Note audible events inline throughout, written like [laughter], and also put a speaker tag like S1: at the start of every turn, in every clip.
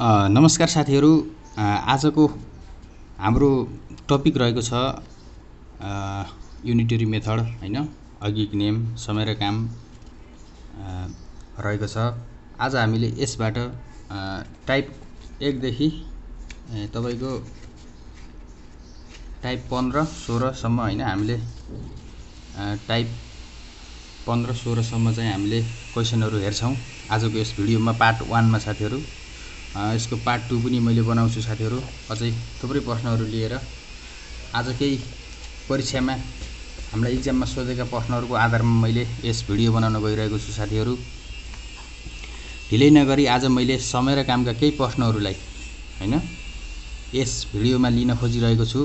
S1: नमस्कार साथीहरू आजको हाम्रो टपिक रहेको छ युनिटरी मेथड होइन अघिक नेम समय र काम रहेको छ आज हामीले यसबाट टाइप एकदेखि तपाईँको टाइप पन्ध्र सोह्रसम्म होइन हामीले टाइप पन्ध्र सोह्रसम्म चाहिँ हामीले क्वेसनहरू हेर्छौँ आजको यस भिडियोमा पार्ट वानमा साथीहरू यसको पार्ट टू पनि मैले बनाउँछु साथीहरू अझै थुप्रै प्रश्नहरू लिएर आज केही परीक्षामा हामीलाई इक्जाममा सोधेका प्रश्नहरूको आधारमा मैले यस भिडियो बनाउन गइरहेको छु साथीहरू ढिलै नगरी आज मैले समय र कामका केही प्रश्नहरूलाई होइन यस भिडियोमा लिन खोजिरहेको छु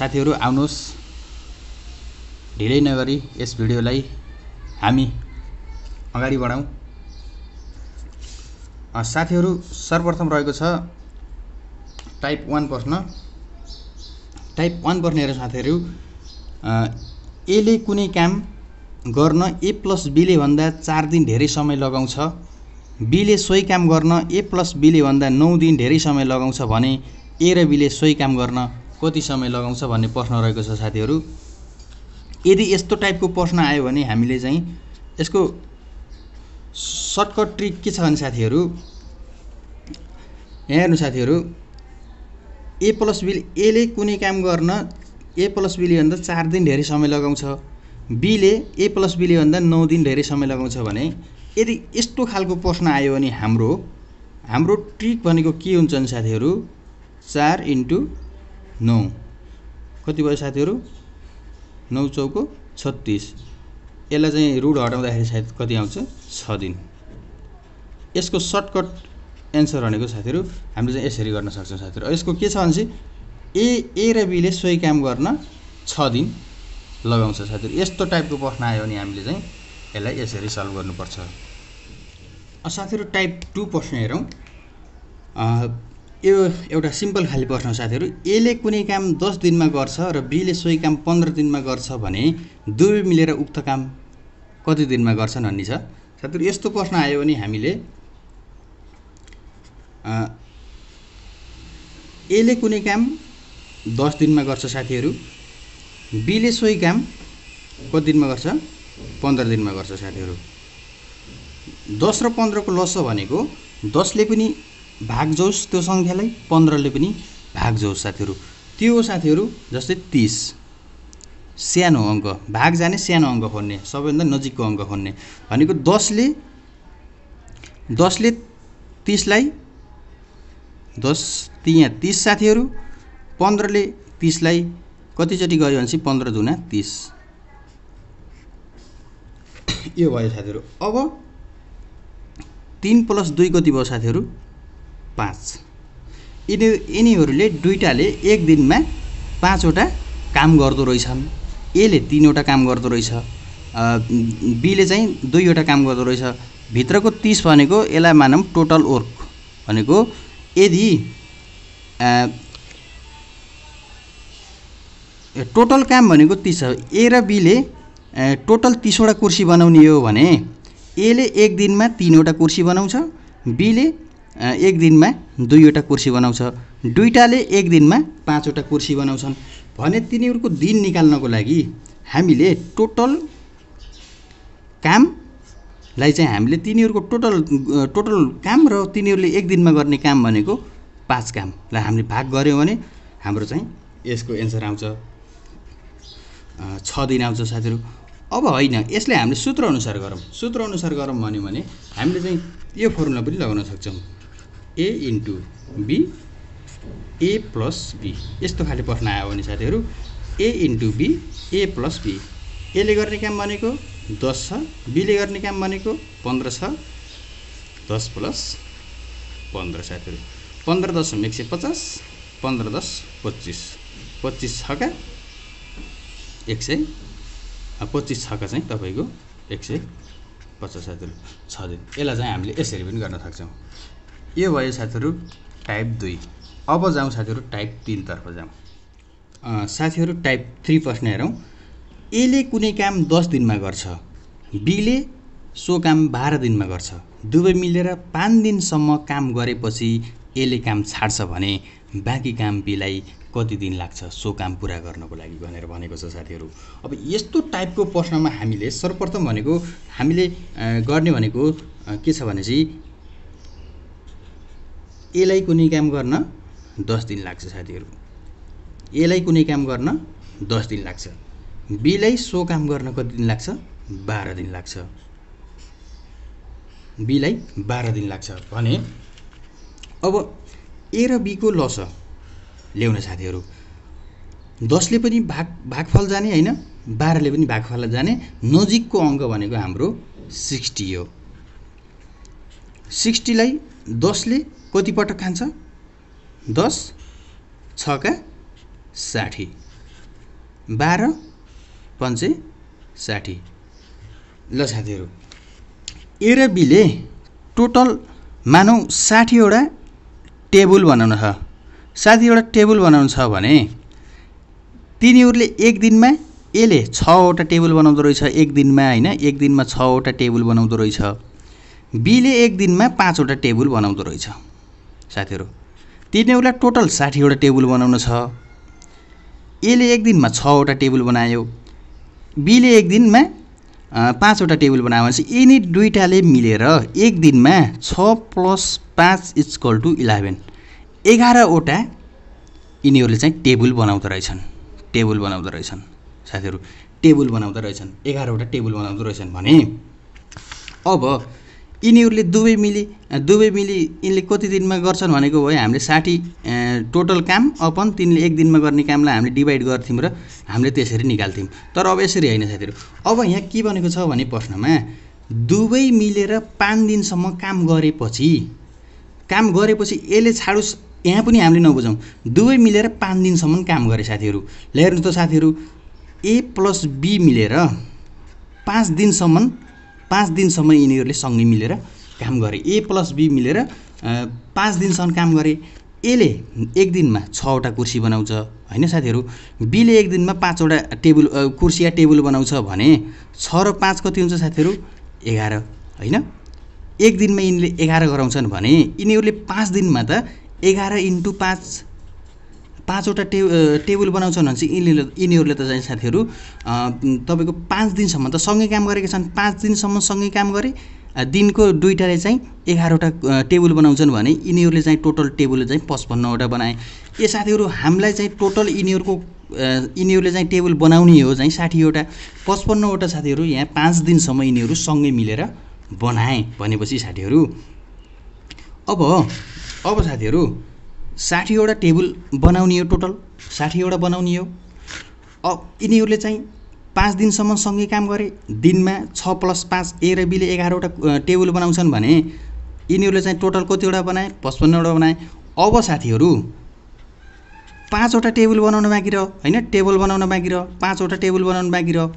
S1: साथीहरू आउनुहोस् ढिलै नगरी यस भिडियोलाई हामी अगाडि बढाउँ साथीहरू सर्वप्रथम रहेको छ टाइप वान प्रश्न टाइप वान प्रश्न साथीहरू एले कुनै काम गर्न ए प्लस बीले भन्दा चार दिन धेरै समय लगाउँछ बीले सोही काम गर्न ए प्लस बीले भन्दा नौ दिन धेरै समय लगाउँछ भने ए र बीले सोही काम गर्न कति समय लगाउँछ भन्ने प्रश्न रहेको छ साथीहरू यदि यस्तो टाइपको प्रश्न आयो भने हामीले चाहिँ यसको सर्टकट ट्रिक के छ भने साथीहरू यहाँ हेर्नु साथीहरू ए प्लस बी एले कुनै काम गर्न ए प्लस बीले भन्दा चार दिन धेरै समय लगाउँछ बीले ए प्लस बीले भन्दा नौ दिन धेरै समय लगाउँछ भने यदि यस्तो खालको प्रश्न आयो भने हाम्रो हाम्रो ट्रिक भनेको के हुन्छ भने साथीहरू चार इन्टु नौ कति भयो साथीहरू नौ चौको छत्तिस यसलाई चाहिँ रुड हटाउँदाखेरि सायद कति आउँछ छ दिन यसको सर्टकट एन्सर भनेको साथीहरू हामीले चाहिँ यसरी गर्न सक्छौँ साथीहरू यसको के छ भने ए ए र बीले सोही काम गर्न छ दिन लगाउँछ साथीहरू यस्तो टाइपको प्रश्न आयो भने हामीले चाहिँ यसलाई यसरी सल्भ गर्नुपर्छ साथीहरू टाइप टू प्रश्न हेरौँ यो एउटा सिम्पल खाली प्रश्न साथीहरू एले कुनै काम दस दिनमा गर्छ र बीले सोही काम पन्ध्र दिनमा गर्छ भने दुवै मिलेर उक्त काम कति दिनमा गर्छन् भन्ने छ साथीहरू यस्तो प्रश्न आयो भने हामीले एले कुनै काम दस दिनमा गर्छ साथीहरू बीले सोही काम कति दिनमा गर्छ पन्ध्र दिनमा गर्छ साथीहरू दस र पन्ध्रको लस भनेको दसले पनि भाग जोस् त्यो सङ्ख्यालाई पन्ध्रले पनि भाग जाओस् साथीहरू त्यो हो साथीहरू जस्तै तिस सानो अङ्क भाग जाने सानो अङ्क खोज्ने सबैभन्दा नजिकको अङ्क खोज्ने भनेको दसले दसले तिसलाई दस ती यहाँ तिस साथीहरू पन्ध्रले तिसलाई कतिचोटि गऱ्यो भनेपछि पन्ध्र दुना तिस यो भयो साथीहरू अब तिन प्लस दुई कति भयो साथीहरू पाँच यिनी यिनीहरूले दुईवटाले एक दिनमा पाँचवटा काम गर्दो रहेछन् एले तिनवटा काम गर्दो रहेछ बीले चाहिँ दुईवटा काम गर्दो रहेछ भित्रको तिस भनेको यसलाई मानौँ टोटल वर्क भनेको यदि टोटल काम भनेको तिस हो ए र बीले टोटल तिसवटा कुर्सी बनाउने हो भने एले एक दिनमा तिनवटा कुर्सी बनाउँछ बीले एक दिनमा दुईवटा कुर्सी बनाउँछ दुईवटाले एक दिनमा पाँचवटा कुर्सी बनाउँछन् भने तिनीहरूको दिन निकाल्नको लागि हामीले टोटल काम लाई चाहिँ हामीले तिनीहरूको टोटल टोटल काम र तिनीहरूले एक दिनमा गर्ने काम भनेको पाँच कामलाई हामीले भाग गऱ्यौँ भने हाम्रो चाहिँ यसको एन्सर आउँछ छ दिन आउँछ साथीहरू अब होइन यसले हामीले सूत्रअनुसार गरौँ सूत्रअनुसार गरौँ भन्यो भने हामीले चाहिँ यो फर्मुला पनि लगाउन सक्छौँ A into B A plus B यस्तो खाले प्रश्न आयो भने साथीहरू A into B A plus B एले गर्ने काम भनेको दस छ बीले गर्ने काम भनेको पन्ध्र छ दस प्लस पन्ध्र साथीहरू पन्ध्र दस एक सय पचास पन्ध्र दस पच्चिस पच्चिस छका एक सय पच्चिस छका चाहिँ तपाईँको एक सय पचास साथीहरू छ दिन यसलाई चाहिँ हामीले यसरी पनि गर्न सक्छौँ यो भयो साथीहरू टाइप दुई अब जाउँ साथीहरू टाइप तिनतर्फ जाउँ साथीहरू टाइप थ्री प्रश्न हेरौँ एले कुनै काम दस दिनमा गर्छ बीले सो काम बाह्र दिनमा गर्छ दुवै मिलेर पाँच दिनसम्म काम गरेपछि एले काम छाड्छ भने बाँकी काम बीलाई कति दिन लाग्छ सो काम पुरा गर्नको लागि भनेर भनेको छ साथीहरू अब यस्तो टाइपको प्रश्नमा हामीले सर्वप्रथम भनेको हामीले गर्ने भनेको के छ भनेपछि यसलाई कुनै काम गर्न दस दिन लाग्छ साथीहरू यसलाई कुनै काम गर्न दस दिन लाग्छ बीलाई सो काम गर्न कति दिन लाग्छ बाह्र दिन लाग्छ बीलाई बाह्र दिन लाग्छ भने अब ए र बीको लस ल्याउन साथीहरू दसले पनि भाग भागफल जाने होइन बाह्रले पनि भागफल जाने नजिकको अङ्क भनेको हाम्रो सिक्सटी हो सिक्सटीलाई दसले पटक खान्छ दस छका साठी बाह्र पाँच साठी ल साथीहरू ए र बीले टोटल मानौ साठीवटा टेबल बनाउनु छ साठीवटा टेबल बनाउनु छ भने तिनीहरूले एक दिनमा यसले छवटा टेबल बनाउँदो रहेछ एक दिनमा होइन एक दिनमा छवटा टेबल बनाउँदो रहेछ बीले एक दिनमा पाँचवटा टेबल बनाउँदो रहेछ साथीहरू तिनीहरूलाई टोटल साठीवटा टेबल बनाउनु छ यसले एक दिनमा छवटा टेबल बनायो बीले एक दिनमा पाँचवटा टेबल बनायो चाहिँ यिनी दुइटाले मिलेर एक दिनमा छ प्लस पाँच इजकल टु इलेभेन एघारवटा यिनीहरूले चाहिँ टेबल बनाउँदो रहेछन् टेबल बनाउँदो रहेछन् साथीहरू टेबल बनाउँदो रहेछन् एघारवटा टेबल बनाउँदो रहेछन् भने अब यिनीहरूले दुवै मिली दुवै मिली यिनले कति दिनमा गर्छन् भनेको भयो हामीले साठी टोटल काम अपन तिनले एक दिनमा गर्ने कामलाई हामीले डिभाइड गर्थ्यौँ र हामीले त्यसरी निकाल्थ्यौँ तर अब यसरी होइन साथीहरू अब यहाँ के भनेको छ भने प्रश्नमा दुवै मिलेर पाँच दिनसम्म काम गरेपछि काम गरेपछि यसले छाडोस् यहाँ पनि हामीले नबुझौँ दुवै मिलेर पाँच दिनसम्म काम गरे साथीहरू ल हेर्नु त साथीहरू ए प्लस बी मिलेर पाँच दिनसम्म पाँच दिनसम्म यिनीहरूले सँगै मिलेर काम गरे ए प्लस बी मिलेर पाँच दिनसम्म काम गरे एले एक दिनमा छवटा कुर्सी बनाउँछ होइन साथीहरू बीले एक दिनमा पाँचवटा टेबल कुर्सी या टेबल बनाउँछ भने छ र पाँच कति हुन्छ साथीहरू एघार होइन एक दिनमा यिनीहरूले एघार गराउँछन् भने यिनीहरूले पाँच दिनमा त एघार इन्टु पाँच पाँचवटा टे टेबल बनाउँछन् भने चाहिँ यिनीहरूले यिनीहरूले त चाहिँ साथीहरू तपाईँको पाँच दिनसम्म त सँगै काम गरेका छन् पाँच दिनसम्म सँगै काम गरे दिनको दुइटाले चाहिँ एघारवटा टेबल बनाउँछन् भने यिनीहरूले चाहिँ टोटल टेबल चाहिँ पचपन्नवटा बनाए ए साथीहरू हामीलाई चाहिँ टोटल यिनीहरूको यिनीहरूले चाहिँ टेबल बनाउने हो चाहिँ साठीवटा पचपन्नवटा साथीहरू यहाँ पाँच दिनसम्म यिनीहरू सँगै मिलेर बनाए भनेपछि साथीहरू अब अब साथीहरू साठीवटा टेबल बनाउने हो टोटल साठीवटा बनाउने हो अब यिनीहरूले चाहिँ पाँच दिनसम्म सँगै काम गरे दिनमा छ प्लस पाँच ए र बिले एघारवटा टेबल बनाउँछन् भने यिनीहरूले चाहिँ टोटल कतिवटा बनाए पचपन्नवटा बनाए अब साथीहरू पाँचवटा टेबल बनाउन बाँकी रह होइन टेबल बनाउन बाँकी रह पाँचवटा टेबल बनाउन बाँकी रह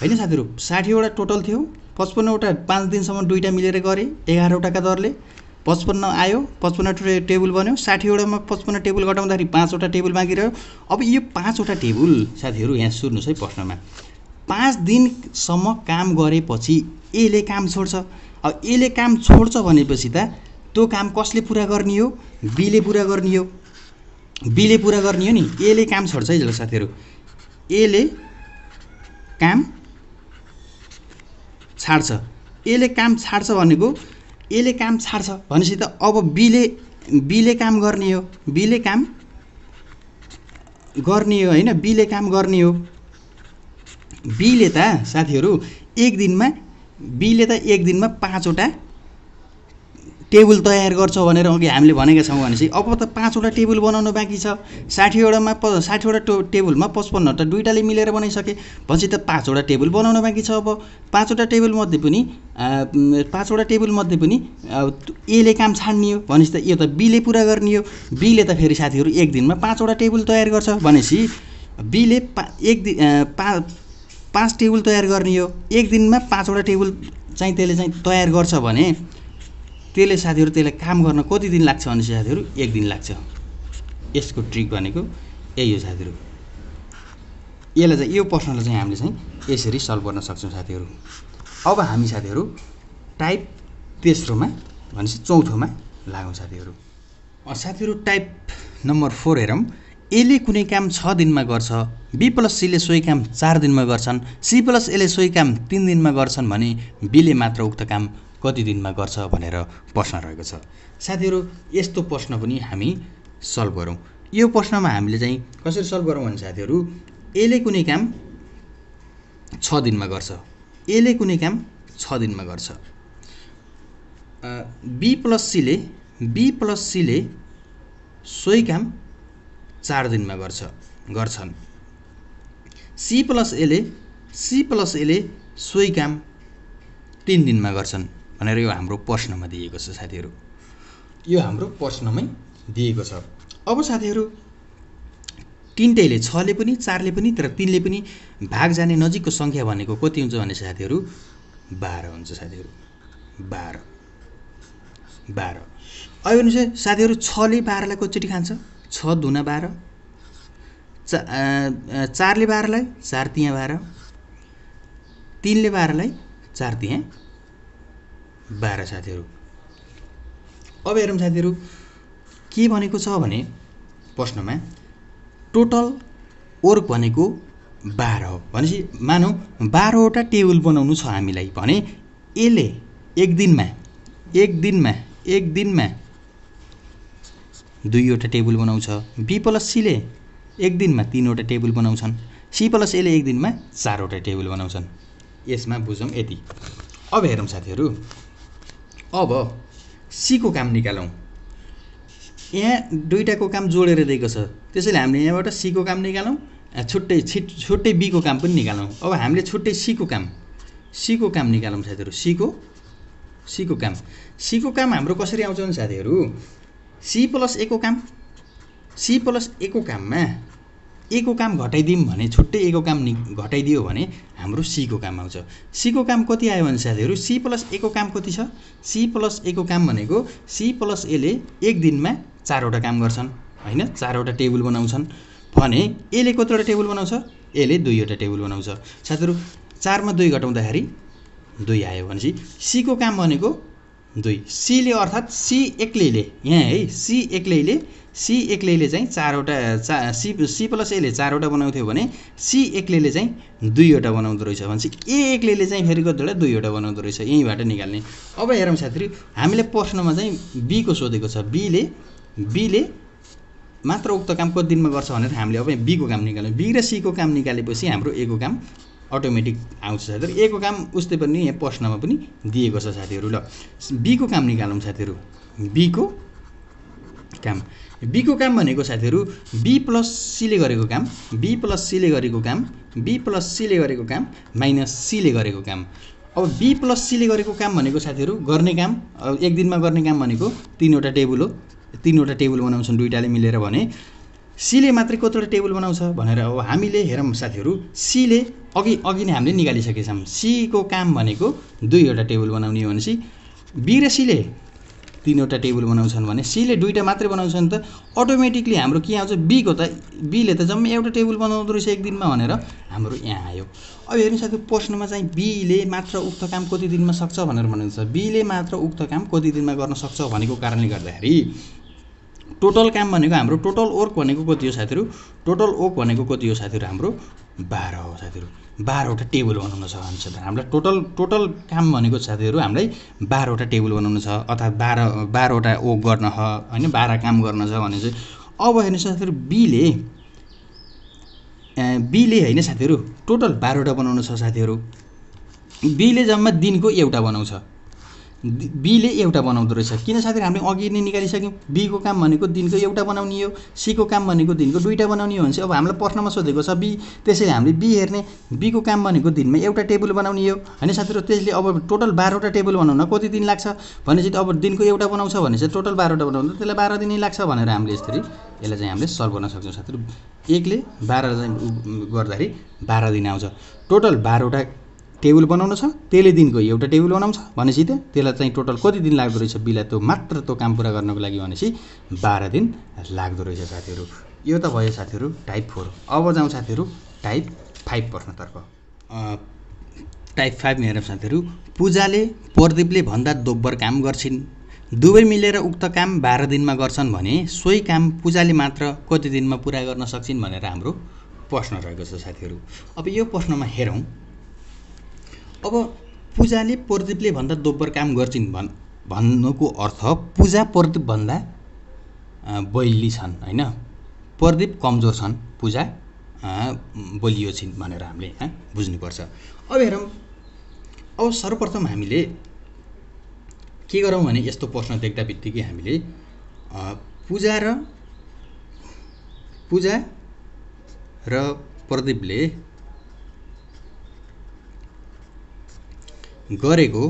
S1: होइन साथीहरू साठीवटा टोटल थियो पचपन्नवटा पाँच दिनसम्म दुईवटा मिलेर गरेँ एघारवटाका दरले पचपन्न आयो पचपन्न टेबल बन्यो साठीवटामा पचपन्न टेबल घटाउँदाखेरि पाँचवटा टेबल बाँकी रह्यो अब यो पाँचवटा टेबल साथीहरू यहाँ सुन्नुहोस् है प्रश्नमा पाँच दिनसम्म काम गरेपछि यसले काम छोड्छ अब यसले काम छोड्छ भनेपछि त त्यो काम कसले पुरा गर्ने हो बीले पुरा गर्ने हो बीले पुरा गर्ने हो नि यसले काम छोड्छ है साथीहरू यसले काम छाड्छ यसले काम छाड्छ भनेको एले काम छाड्छ भनेपछि त अब बीले बीले काम गर्ने हो बीले काम गर्ने हो होइन बीले काम गर्ने हो बीले त साथीहरू एक दिनमा बीले त एक दिनमा पाँचवटा टेबल तयार गर्छ भनेर अघि हामीले भनेका छौँ भनेपछि अब त पाँचवटा टेबल बनाउनु बाँकी छ साठीवटामा प साठीवटा टो टेबलमा पचपन्नवटा दुइटाले मिलेर बनाइसके पछि त पाँचवटा टेबल बनाउनु बाँकी छ अब पाँचवटा टेबलमध्ये पनि पाँचवटा टेबलमध्ये पनि एले काम छाड्ने हो भनेपछि त यो त बीले पुरा गर्ने हो बीले त फेरि साथीहरू एक दिनमा पाँचवटा टेबल तयार गर्छ भनेपछि बीले पा एक दि पा पाँच टेबल तयार गर्ने हो एक दिनमा पाँचवटा टेबल चाहिँ त्यसले चाहिँ तयार गर्छ भने त्यसले साथीहरू त्यसलाई काम गर्न कति दिन लाग्छ भने साथीहरू एक दिन लाग्छ यसको ट्रिक भनेको यही हो साथीहरू यसलाई चाहिँ यो प्रश्नलाई चाहिँ हामीले चाहिँ यसरी सल्भ गर्न सक्छौँ साथीहरू अब हामी साथीहरू टाइप तेस्रोमा भनेपछि चौथोमा लागौँ साथीहरू साथीहरू टाइप नम्बर फोर हेरौँ एले कुनै काम छ दिनमा गर्छ बी प्लस सीले सोही काम चार दिनमा गर्छन् सी प्लस एले सोही काम तिन दिनमा गर्छन् भने बीले मात्र उक्त काम कति दिनमा गर्छ भनेर प्रश्न रहेको छ साथीहरू यस्तो प्रश्न पनि हामी सल्भ गरौँ यो प्रश्नमा हामीले चाहिँ कसरी सल्भ गरौँ भने साथीहरू यसले कुनै काम छ दिनमा गर्छ यसले कुनै काम छ दिनमा गर्छ बी प्लस सीले बी प्लस सीले सोही काम चार दिनमा गर्छ गर्छन् सी प्लस एले सी प्लस एले सोही काम तिन दिनमा गर्छन् भनेर यो हाम्रो प्रश्नमा दिएको छ साथीहरू यो हाम्रो प्रश्नमै दिएको छ अब साथीहरू तिनटैले छले पनि चारले पनि तर तिनले पनि भाग जाने नजिकको सङ्ख्या भनेको कति हुन्छ भने साथीहरू बाह्र हुन्छ साथीहरू बाह्र बाह्र अब हेर्नुहोस् साथीहरू छले बाह्रलाई कतिचोटि खान्छ छ दुना बाह्र चा चारले बाह्रलाई चार तिहाँ बाह्र तिनले बाह्रलाई चार तिहाँ बाह्र साथीहरू अब हेरौँ साथीहरू के भनेको छ भने प्रश्नमा टोटल वर्क भनेको बाह्र हो भनेपछि मानौँ बाह्रवटा टेबल बनाउनु छ हामीलाई भने यसले एक दिनमा एक दिनमा एक दिनमा दुईवटा टेबल बनाउँछ बी प्लस सीले एक दिनमा तिनवटा टेबल बनाउँछन् सी प्लस एले एक दिनमा चारवटा टेबल बनाउँछन् यसमा बुझौँ यति अब हेरौँ साथीहरू अब सीको काम निकालौँ यहाँ दुइटाको काम जोडेर दिएको छ त्यसैले हामीले यहाँबाट सीको काम निकालौँ छुट्टै छिट छुट्टै बीको काम पनि निकालौँ अब हामीले छुट्टै सीको काम सीको काम निकालौँ साथीहरू सीको सीको काम सीको काम हाम्रो कसरी आउँछ भने साथीहरू सी प्लस एको काम सी प्लस एको काममा ए को काम घटाइदिउँ भने छुट्टै एको काम नि घटाइदियो भने हाम्रो सीको काम आउँछ सीको काम कति आयो भने साथीहरू सी प्लस एको काम कति छ सी प्लस एको काम भनेको सी प्लस एले एक दिनमा चारवटा काम गर्छन् होइन चारवटा टेबल बनाउँछन् भने एले कतिवटा टेबल बनाउँछ एले दुईवटा टेबल बनाउँछ साथीहरू चारमा दुई घटाउँदाखेरि दुई आयो भनेपछि सीको काम भनेको दुई सीले अर्थात् सी एक्लैले यहाँ है सी एक्लैले सी एक्लैले चाहिँ चारवटा चा सी सी प्लस एले चारवटा बनाउँथ्यो भने सी एक्लैले चाहिँ दुईवटा बनाउँदो रहेछ भनेपछि ए एक्लैले चाहिँ फेरि कतिवटा दुईवटा बनाउँदो रहेछ यहीँबाट निकाल्ने अब हेरौँ साथीहरू हामीले प्रश्नमा चाहिँ बीको सोधेको छ बीले बीले मात्र उक्त काम कति दिनमा गर्छ भनेर हामीले अब बीको काम निकाल्यौँ बी र सीको काम निकालेपछि हाम्रो एको काम अटोमेटिक आउँछ साथीहरू एको काम उस्तै पनि यहाँ प्रश्नमा पनि दिएको छ साथीहरू ल बीको काम निकालौँ साथीहरू बीको काम बीको काम भनेको साथीहरू बी प्लस सीले गरेको काम बी प्लस सीले गरेको काम बी प्लस सीले गरेको काम माइनस सीले गरेको काम अब बी प्लस सीले गरेको काम भनेको साथीहरू गर्ने काम एक दिनमा गर्ने काम भनेको तिनवटा टेबल हो तिनवटा टेबल बनाउँछन् दुइटाले मिलेर भने सीले मात्रै कतिवटा टेबल बनाउँछ भनेर अब हामीले हेरौँ साथीहरू सीले अघि अघि नै हामीले निकालिसकेछौँ सीको काम भनेको दुईवटा टेबल बनाउने हो भनेपछि बी र सीले तिनवटा टेबल बनाउँछन् भने सीले दुईवटा मात्रै बनाउँछन् त अटोमेटिकली हाम्रो के आउँछ बीको त बीले त जम्मै एउटा टेबल बनाउँदो रहेछ एक दिनमा भनेर हाम्रो यहाँ आयो अब हेर्नु साथीहरू प्रश्नमा चाहिँ बीले मात्र उक्त काम कति दिनमा सक्छ भनेर भनिन्छ बीले मात्र उक्त काम कति दिनमा गर्न सक्छ भनेको कारणले गर्दाखेरि टोटल काम भनेको हाम्रो टोटल वर्क भनेको कति हो साथीहरू टोटल वर्क भनेको कति हो साथीहरू हाम्रो बाह्र हो साथीहरू बाह्रवटा टेबल बनाउनु छ भन्छ हामीलाई टोटल टोटल काम भनेको साथीहरू हामीलाई बाह्रवटा टेबल बनाउनु छ अर्थात् बाह्र बाह्रवटा ओ गर्न छ होइन बाह्र काम गर्न छ भने चाहिँ अब हेर्नु साथीहरू बीले बीले होइन साथीहरू टोटल बाह्रवटा बनाउनु छ साथीहरू बीले जम्मा दिनको एउटा बनाउँछ बीले एउटा बनाउँदो रहेछ किन साथीहरू हामीले अघि नै निकालिसक्यौँ बीको काम भनेको दिनको एउटा बनाउने हो सीको काम भनेको दिनको दुईवटा बनाउने हो भने चाहिँ अब हामीलाई प्रश्नमा सोधेको छ बी त्यसैले हामीले बी हेर्ने बीको काम भनेको दिनमा एउटा टेबल बनाउने हो होइन साथीहरू त्यसले अब टोटल बाह्रवटा टेबल बनाउन कति दिन लाग्छ भनेपछि अब दिनको एउटा बनाउँछ भने चाहिँ टोटल बाह्रवटा बनाउँदा त्यसलाई बाह्र दिनै लाग्छ भनेर हामीले यसरी यसलाई चाहिँ हामीले सल्भ गर्न सक्छौँ साथीहरू एकले बाह्र गर्दाखेरि बाह्र दिन आउँछ टोटल बाह्रवटा टेबल बनाउनु छ त्यसले दिनको एउटा टेबल बनाउँछ भनेपछि त त्यसलाई चाहिँ टोटल कति दिन लाग्दो रहेछ बिलाई त्यो मात्र त्यो काम पुरा गर्नको लागि भनेपछि बाह्र दिन लाग्दो रहेछ साथीहरू यो त भयो साथीहरू टाइप फोर अब जाउँ साथीहरू टाइप फाइभ प्रश्नतर्फ टाइप फाइभमा हेरौँ साथीहरू पूजाले प्रदीपले भन्दा दोब्बर काम गर्छिन् दुवै मिलेर उक्त काम बाह्र दिनमा गर्छन् भने सोही काम पूजाले मात्र कति दिनमा पुरा गर्न सक्छिन् भनेर हाम्रो प्रश्न रहेको छ साथीहरू अब यो प्रश्नमा हेरौँ अब पूजाले प्रदीपले भन्दा दोब्बर काम गर्छिन् भन् भन्नुको अर्थ पूजा प्रदीपभन्दा बलिली छन् होइन प्रदीप कमजोर छन् पूजा बलियो छिन् भनेर हामीले बुझ्नुपर्छ अब हेरौँ अब सर्वप्रथम हामीले के गरौँ भने यस्तो प्रश्न देख्दा बित्तिकै हामीले पूजा र पूजा र प्रदीपले गरेको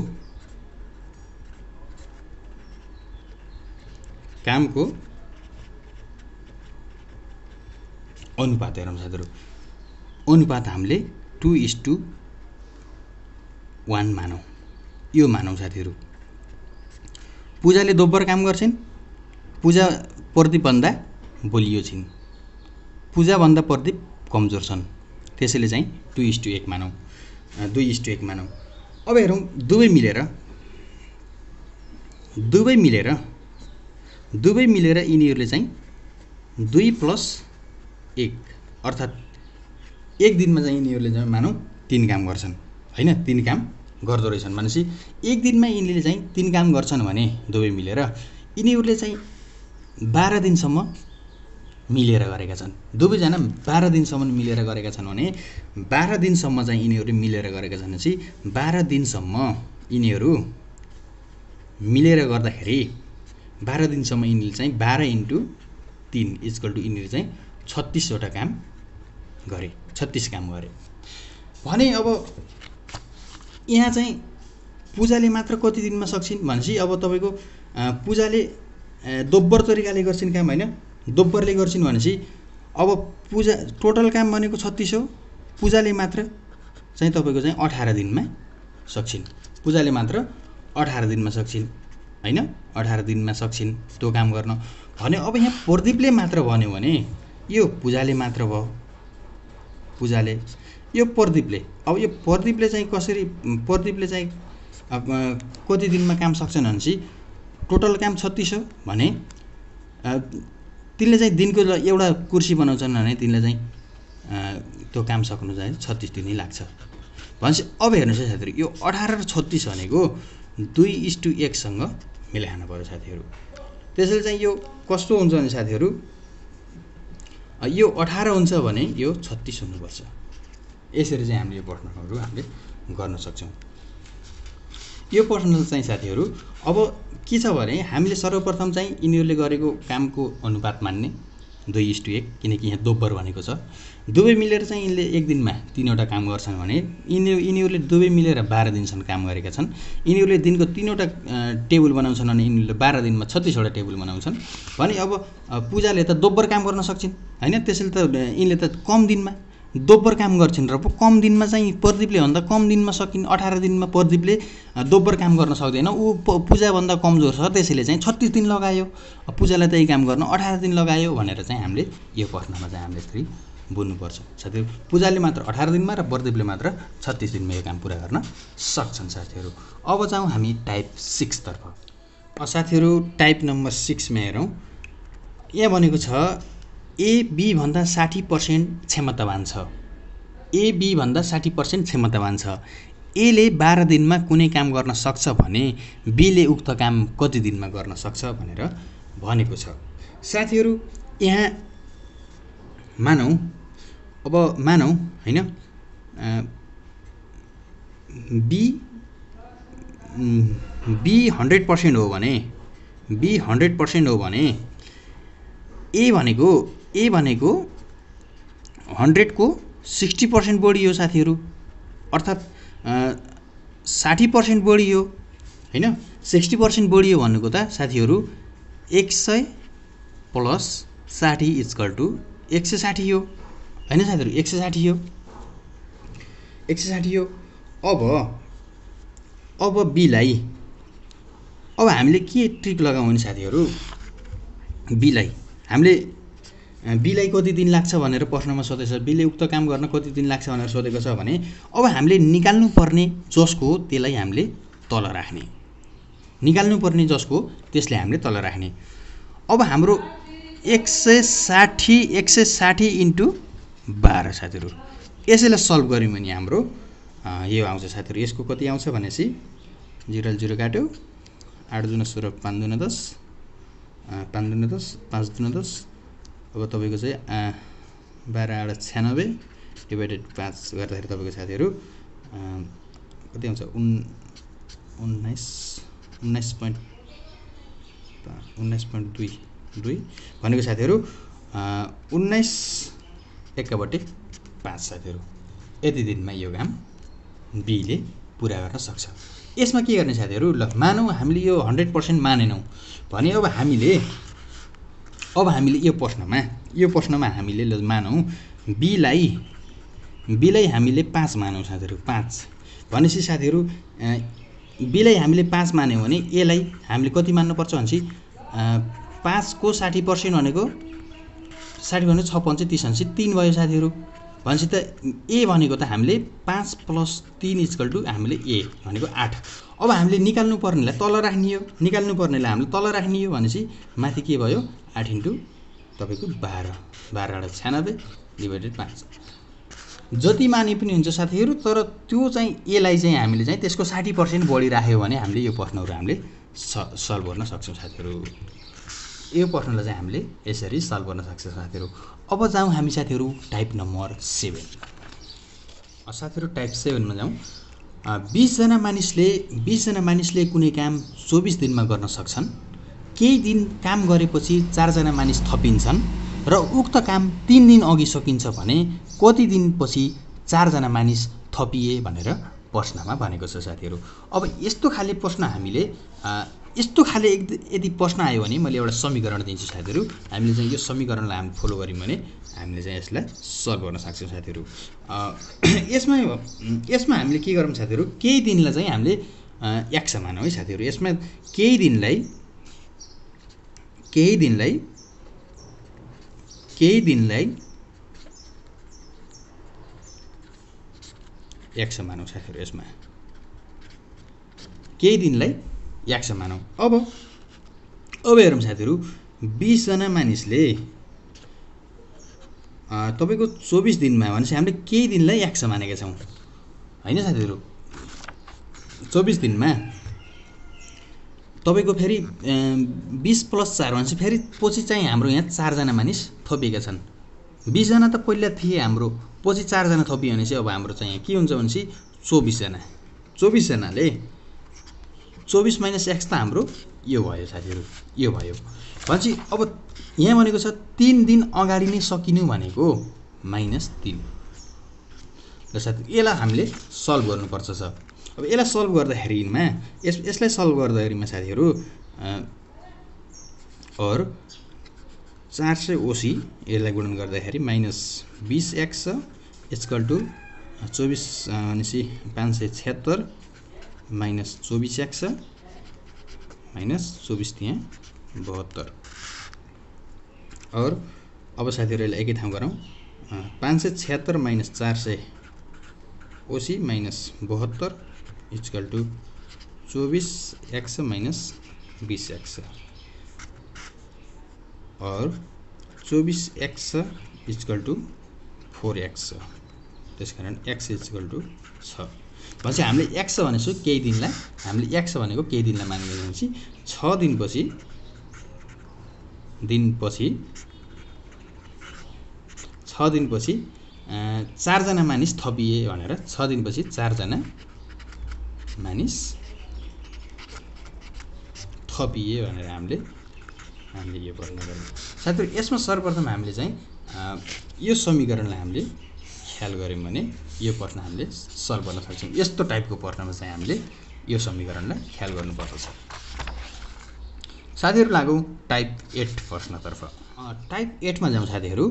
S1: कामको अनुपात हेरौँ साथीहरू अनुपात हामीले टु इज टु वान मानौँ यो मानौँ साथीहरू पूजाले दोब्बर काम गर्छिन् पूजा प्रदीपभन्दा बोलियो छिन् पूजाभन्दा प्रदीप कमजोर छन् त्यसैले चाहिँ टु इज टू एक मानौँ दुई इज टु एक मानौँ अब हेरौँ दुवै मिलेर दुवै मिलेर दुवै मिलेर यिनीहरूले चाहिँ दुई प्लस एक अर्थात् एक दिनमा चाहिँ यिनीहरूले चाहिँ मानौँ तिन काम गर्छन् होइन तिन काम गर्दो रहेछन् भनेपछि एक दिनमा यिनीहरूले चाहिँ तिन काम गर्छन् भने दुवै मिलेर यिनीहरूले चाहिँ बाह्र दिनसम्म मिलेर गरेका छन् दुवैजना बाह्र दिनसम्म मिलेर गरेका छन् भने बाह्र दिनसम्म चाहिँ यिनीहरू मिलेर गरेका छन् भनेपछि बाह्र दिनसम्म यिनीहरू मिलेर गर्दाखेरि बाह्र दिनसम्म यिनीहरूले चाहिँ बाह्र इन्टु तिन इजकल टु यिनीहरू चाहिँ छत्तिसवटा काम गरे छत्तिस काम गरे भने अब यहाँ चाहिँ पूजाले मात्र कति दिनमा सक्छन् भनेपछि अब तपाईँको पूजाले दोब्बर तरिकाले गर्छिन् काम होइन दोब्बरले गर्छिन् भनेपछि अब पूजा टोटल काम भनेको छत्तिस हो पूजाले मात्र चाहिँ तपाईँको चाहिँ अठार दिनमा सक्छिन् पूजाले मात्र अठार दिनमा सक्छिन् होइन अठार दिनमा सक्छिन् त्यो काम गर्न भने अब यहाँ प्रदीपले मात्र भन्यो भने यो पूजाले मात्र भयो पूजाले यो प्रदीपले अब यो प्रदीपले चाहिँ कसरी प्रदीपले चाहिँ कति दिनमा काम सक्छन् भनेपछि टोटल काम छत्तिस हो भने तिनले चाहिँ दिनको एउटा कुर्सी बनाउँछन् भने तिनले चाहिँ त्यो काम सक्नु चाहिँ छत्तिस दिनै लाग्छ भनेपछि अब हेर्नुहोस् है साथीहरू यो अठार र छत्तिस भनेको दुई इस्टु एकसँग खानु पऱ्यो साथीहरू त्यसैले चाहिँ यो कस्तो हुन्छ भने साथीहरू यो अठार हुन्छ भने यो छत्तिस हुनुपर्छ यसरी चाहिँ हामीले यो प्रश्नहरू हामीले गर्न सक्छौँ यो पर्सनल चाहिँ साथीहरू अब के छ भने हामीले सर्वप्रथम चाहिँ यिनीहरूले गरेको कामको अनुपात मान्ने दुई इस्टु एक किनकि यहाँ दोब्बर भनेको छ दुवै मिलेर चाहिँ यिनले एक दिनमा तिनवटा काम गर्छन् भने यिनी यिनीहरूले दुवै मिलेर बाह्र दिनसम्म काम गरेका छन् यिनीहरूले दिनको तिनवटा टेबल बनाउँछन् अनि यिनीहरूले बाह्र दिनमा छत्तिसवटा टेबल बनाउँछन् भने अब पूजाले त दोब्बर काम गर्न सक्छन् होइन त्यसैले त यिनले त कम दिनमा दोब्बर काम गर्छन् र कम दिनमा चाहिँ प्रदीपले भन्दा कम दिनमा सकिन् अठार दिनमा प्रदीपले दोब्बर काम गर्न सक्दैन ऊ पूजाभन्दा कमजोर छ त्यसैले चाहिँ छत्तिस दिन लगायो पूजालाई त्यही काम गर्न अठार दिन लगायो भनेर चाहिँ हामीले यो प्रश्नमा चाहिँ हामीले यसरी बुझ्नुपर्छ साथीहरू पूजाले मात्र अठार दिनमा र प्रदीपले मात्र छत्तिस दिनमा यो काम पुरा गर्न सक्छन् साथीहरू अब जाउँ हामी टाइप सिक्सतर्फ साथीहरू टाइप नम्बर सिक्समा हेरौँ यहाँ भनेको छ एबीभन्दा साठी पर्सेन्ट क्षमतावान छ एबीभन्दा साठी पर्सेन्ट क्षमतावान छ एले बाह्र दिनमा कुनै काम गर्न सक्छ भने बीले उक्त काम कति दिनमा गर्न सक्छ भनेर भनेको छ साथीहरू यहाँ मानौँ अब मानौँ होइन बी बी हन्ड्रेड पर्सेन्ट हो भने बी हन्ड्रेड पर्सेन्ट हो भने ए भनेको ए भनेको हन्ड्रेडको सिक्सटी पर्सेन्ट बढी हो साथीहरू अर्थात् साठी पर्सेन्ट बढी हो होइन सिक्सटी पर्सेन्ट बढी हो भन्नुको त साथीहरू एक सय प्लस साठी इजकल टु एक सय साठी हो होइन साथीहरू एक सय साठी हो एक सय साठी हो अब अब बीलाई अब हामीले के ट्रिक लगायौँ भने साथीहरू बीलाई हामीले बिलाई कति दिन लाग्छ भनेर प्रश्नमा छ बिलै उक्त काम गर्न कति दिन लाग्छ भनेर सोधेको छ भने अब हामीले निकाल्नुपर्ने जसको त्यसलाई हामीले तल राख्ने निकाल्नुपर्ने जसको त्यसले हामीले तल राख्ने अब हाम्रो एक सय साठी एक सय साठी इन्टु बाह्र साथीहरू यसैलाई सल्भ गऱ्यौँ भने हाम्रो यो आउँछ साथीहरू यसको कति आउँछ भनेपछि जिरो जिरो काट्यो आठ दुना सोह्र पाँच दुना दस पाँच दुना दस पाँच दुना दस अब तपाईँको चाहिँ बाह्र आठ छ्यानब्बे डिभाइडेड पाँच गर्दाखेरि तपाईँको साथीहरू कति आउँछ उन् उन्नाइस उन्नाइस पोइन्ट उन्नाइस पोइन्ट दुई दुई भनेको साथीहरू उन्नाइस एक्कापट्टि पाँच साथीहरू यति दिनमा यो काम बीले पुरा गर्न सक्छ यसमा के गर्ने साथीहरू ल मानौँ हामीले यो हन्ड्रेड पर्सेन्ट मानेनौँ भने अब हामीले अब हामीले यो प्रश्नमा यो प्रश्नमा हामीले मानौँ बीलाई बीलाई हामीले पाँच मानौँ साथीहरू पाँच भनेपछि साथीहरू बीलाई हामीले पाँच मान्यौँ भने एलाई हामीले कति मान्नुपर्छ भनेपछि पाँचको साठी पर्सेन्ट भनेको साठी भनेको छप्पन चाहिँ तिस भनेपछि तिन भयो साथीहरू भनेपछि त ए भनेको त हामीले पाँच प्लस तिन इजकल टु हामीले ए भनेको आठ अब हामीले निकाल्नु पर्नेलाई तल राख्ने हो निकाल्नु पर्नेलाई हामीले तल राख्ने हो भनेपछि माथि के भयो आठ इन्टु तपाईँको बाह्र बाह्रवटा छ्यानब्बे डिभाइडेड पाँच जति माने पनि हुन्छ साथीहरू तर त्यो चाहिँ यसलाई चाहिँ हामीले चाहिँ त्यसको साठी पर्सेन्ट बढी राख्यो भने हामीले यो प्रश्नहरू हामीले स सल्भ गर्न सक्छौँ साथीहरू यो प्रश्नलाई चाहिँ हामीले यसरी सल्भ गर्न सक्छौँ साथीहरू अब जाउँ हामी साथीहरू टाइप नम्बर सेभेन साथीहरू टाइप सेभेनमा जाउँ बिसजना मानिसले बिसजना मानिसले कुनै काम चौबिस दिनमा गर्न सक्छन् केही दिन काम गरेपछि चारजना मानिस थपिन्छन् र उक्त काम तिन दिन अघि सकिन्छ भने कति दिनपछि चारजना मानिस थपिए भनेर प्रश्नमा भनेको छ साथीहरू अब यस्तो खाले प्रश्न हामीले यस्तो खाले यदि प्रश्न आयो भने मैले एउटा समीकरण दिन्छु साथीहरू हामीले चाहिँ यो समीकरणलाई हामी फलो गऱ्यौँ भने हामीले चाहिँ यसलाई सल्भ गर्न सक्छौँ साथीहरू [clears throat] यसमा यसमा हामीले के गरौँ साथीहरू केही दिनलाई चाहिँ हामीले एक्स मानौँ है साथीहरू यसमा केही दिनलाई केही दिनलाई केही दिनलाई एक्स मानौँ साथीहरू यसमा केही दिनलाई एक्स मानौँ अब अब हेरौँ साथीहरू बिसजना मानिसले तपाईँको चौबिस दिनमा भनेपछि हामीले केही दिनलाई एक्स मानेका छौँ होइन साथीहरू चौबिस दिनमा तपाईँको फेरि बिस प्लस चार भनेपछि फेरि पछि चाहिँ हाम्रो यहाँ चारजना मानिस थपिएका छन् बिसजना त पहिला थिए हाम्रो पछि चारजना थपियो भने चाहिँ अब हाम्रो चाहिँ यहाँ के हुन्छ भनेपछि चौबिसजना चौबिसजनाले चौबिस माइनस एक्स त हाम्रो यो भयो साथीहरू यो भयो भनेपछि अब यहाँ भनेको छ तिन दिन अगाडि नै सकिनु भनेको माइनस तिन र साथी यसलाई हामीले सल्भ गर्नुपर्छ सर अब यसलाई सल्भ गर्दाखेरिमा यस यसलाई सल्भ गर्दाखेरिमा साथीहरू अर चार सय ओसी यसलाई गुणन गर्दाखेरि माइनस बिस एक्स छ यसकल टु चौबिस भनेपछि पाँच सय छत्तर माइनस चौबिस एक्स छ माइनस चौबिस त्यहाँ बहत्तर अर अब साथीहरू यसलाई एकै ठाउँ गरौँ पाँच सय छत्तर माइनस चार सय ओसी माइनस बहत्तर इजकल टू चौबीस एक्स माइनस बीस एक्स और चौबीस x equal to four x त्यस कारण एक्स इजकल टू छ
S2: भनेपछि हामीले एक्स
S1: भनेपछि केही दिनलाई हामीले एक्स भनेको केही दिनलाई मानिसकेपछि छ दिनपछि दिनपछि छ दिनपछि चारजना मानिस थपिए भनेर छ दिनपछि चारजना मानिस थपिए भनेर हामीले हामीले यो वर्णन गऱ्यौँ साथीहरू यसमा सर्वप्रथम हामीले चाहिँ यो समीकरणलाई हामीले ख्याल गऱ्यौँ भने यो प्रश्न हामीले सल्भ गर्न सक्छौँ यस्तो टाइपको प्रश्नमा चाहिँ हामीले यो समीकरणलाई ख्याल गर्नुपर्दछ साथीहरू लागौँ टाइप एट प्रश्नतर्फ टाइप एटमा जाउँ साथीहरू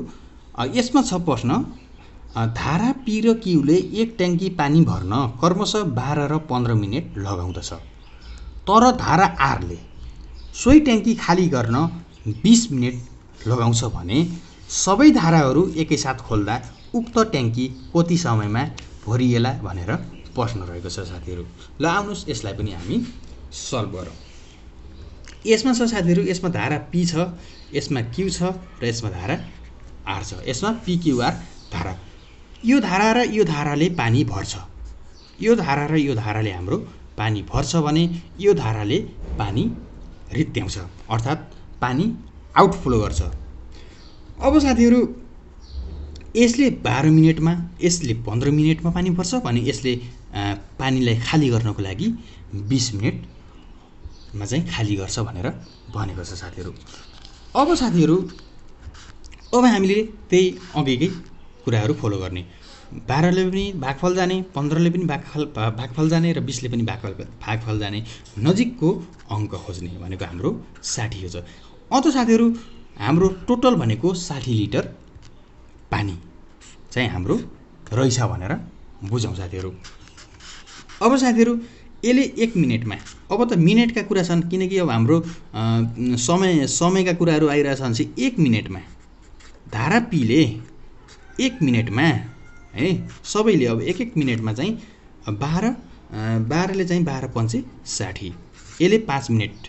S1: यसमा छ प्रश्न धारा पी र किउले एक ट्याङ्की पानी भर्न क्रमशः बाह्र र पन्ध्र मिनट लगाउँदछ तर धारा आरले सोही ट्याङ्की खाली गर्न बिस मिनट लगाउँछ भने सबै धाराहरू एकैसाथ खोल्दा उक्त ट्याङ्की कति समयमा भरिएला भनेर प्रश्न रहेको छ साथीहरू ल आउनुहोस् यसलाई पनि हामी सल्भ गरौँ यसमा छ साथीहरू यसमा धारा पी छ यसमा क्यु छ र यसमा धारा आर छ यसमा पिक्युआर धारा यो धारा र यो धाराले पानी भर्छ यो धारा र यो धाराले हाम्रो पानी भर्छ भने यो धाराले पानी रित्याउँछ अर्थात् पानी आउटफ्लो गर्छ अब साथीहरू यसले बाह्र मिनटमा यसले पन्ध्र मिनटमा पानी पर्छ भने यसले पानीलाई खाली गर्नको लागि बिस मिनटमा चाहिँ खाली गर्छ भनेर भनेको छ साथीहरू अब साथीहरू अब हामीले त्यही अघिकै कुराहरू फलो गर्ने बाह्रले पनि भागफल जाने पन्ध्रले पनि भागफल भागफल जाने र बिसले पनि भागफल भागफल जाने नजिकको अङ्क खोज्ने भनेको हाम्रो साठी हो अन्त साथीहरू हाम्रो टोटल भनेको साठी लिटर पानी चाहिँ हाम्रो रहेछ भनेर बुझौँ साथीहरू अब साथीहरू यसले एक मिनटमा अब त मिनटका कुरा छन् किनकि अब हाम्रो समय समयका कुराहरू आइरहेछ भने चाहिँ एक मिनटमा धारा पीले एक मिनटमा है सबैले अब एक एक मिनटमा चाहिँ बाह्र बाह्रले चाहिँ बाह्र पन्चे साठी यसले पाँच मिनट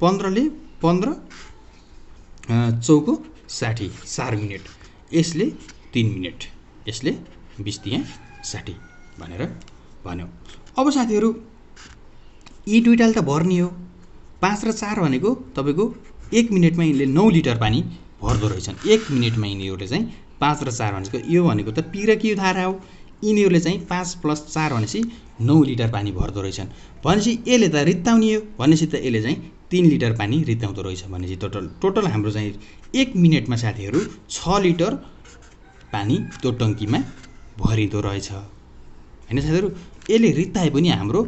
S1: पन्ध्रले पन्ध्र चौको साठी चार मिनट यसले तिन मिनट यसले बिस तिहाँ साठी भनेर भन्यो अब साथीहरू यी दुइटाले त भर्ने हो पाँच र चार भनेको तपाईँको एक मिनटमा यिनले नौ लिटर पानी भर्दो रहेछन् एक मिनटमा यिनीहरूले चाहिँ पाँच र चार भनेको यो भनेको त पी धारा हो यिनीहरूले चाहिँ पाँच प्लस चार भनेपछि नौ लिटर पानी भर्दो रहेछन् भनेपछि यसले त रित्ताउने हो भनेपछि त यसले चाहिँ तिन लिटर पानी रित्ताउँदो रहेछ भनेपछि टोटल टोटल हाम्रो चाहिँ एक मिनटमा साथीहरू छ लिटर पानी त्यो टङ्कीमा भरिँदो रहेछ होइन साथीहरू यसले रित्ताए पनि हाम्रो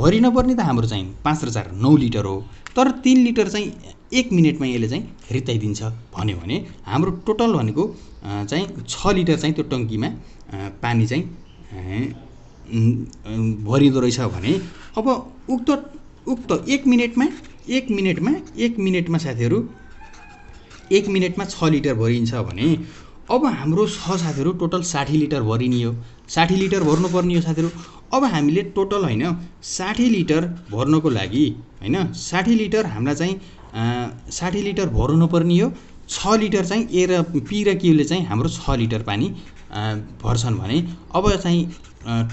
S1: भरि नपर्ने त हाम्रो चाहिँ पाँच र चार नौ लिटर हो तर तिन लिटर चाहिँ एक मिनटमा यसले चाहिँ रिताइदिन्छ भन्यो भने हाम्रो टोटल भनेको चाहिँ छ लिटर चाहिँ त्यो टङ्कीमा पानी चाहिँ भरिँदो रहेछ भने अब उक्त उक्त एक मिनटमा एक मिनटमा एक मिनटमा साथीहरू एक मिनटमा छ लिटर भरिन्छ भने अब हाम्रो छ साथीहरू टोटल साठी लिटर भरिने हो साठी लिटर भर्नुपर्ने हो साथीहरू अब हामीले टोटल होइन साठी लिटर भर्नको लागि होइन साठी लिटर हामीलाई चाहिँ साठी लिटर भर्नु पर्ने हो छ लिटर चाहिँ ए र पी र क्यूले चाहिँ हाम्रो छ लिटर पानी भर्छन् भने अब चाहिँ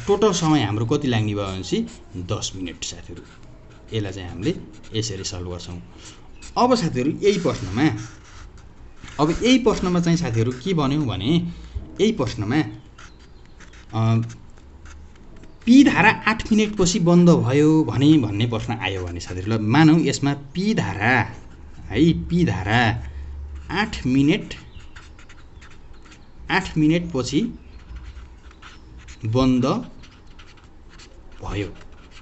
S1: टोटल समय हाम्रो कति लाग्ने भयो भनेपछि दस मिनट साथीहरू यसलाई चाहिँ हामीले यसरी सल्भ गर्छौँ अब साथीहरू यही प्रश्नमा अब यही प्रश्नमा चाहिँ साथीहरू के भन्यौँ भने यही प्रश्नमा पी धारा आठ मिनटपछि बन्द भयो भने भन्ने प्रश्न आयो भने साथीहरूलाई मानौँ यसमा पी धारा है पी धारा आठ मिनट आठ मिनटपछि बन्द भयो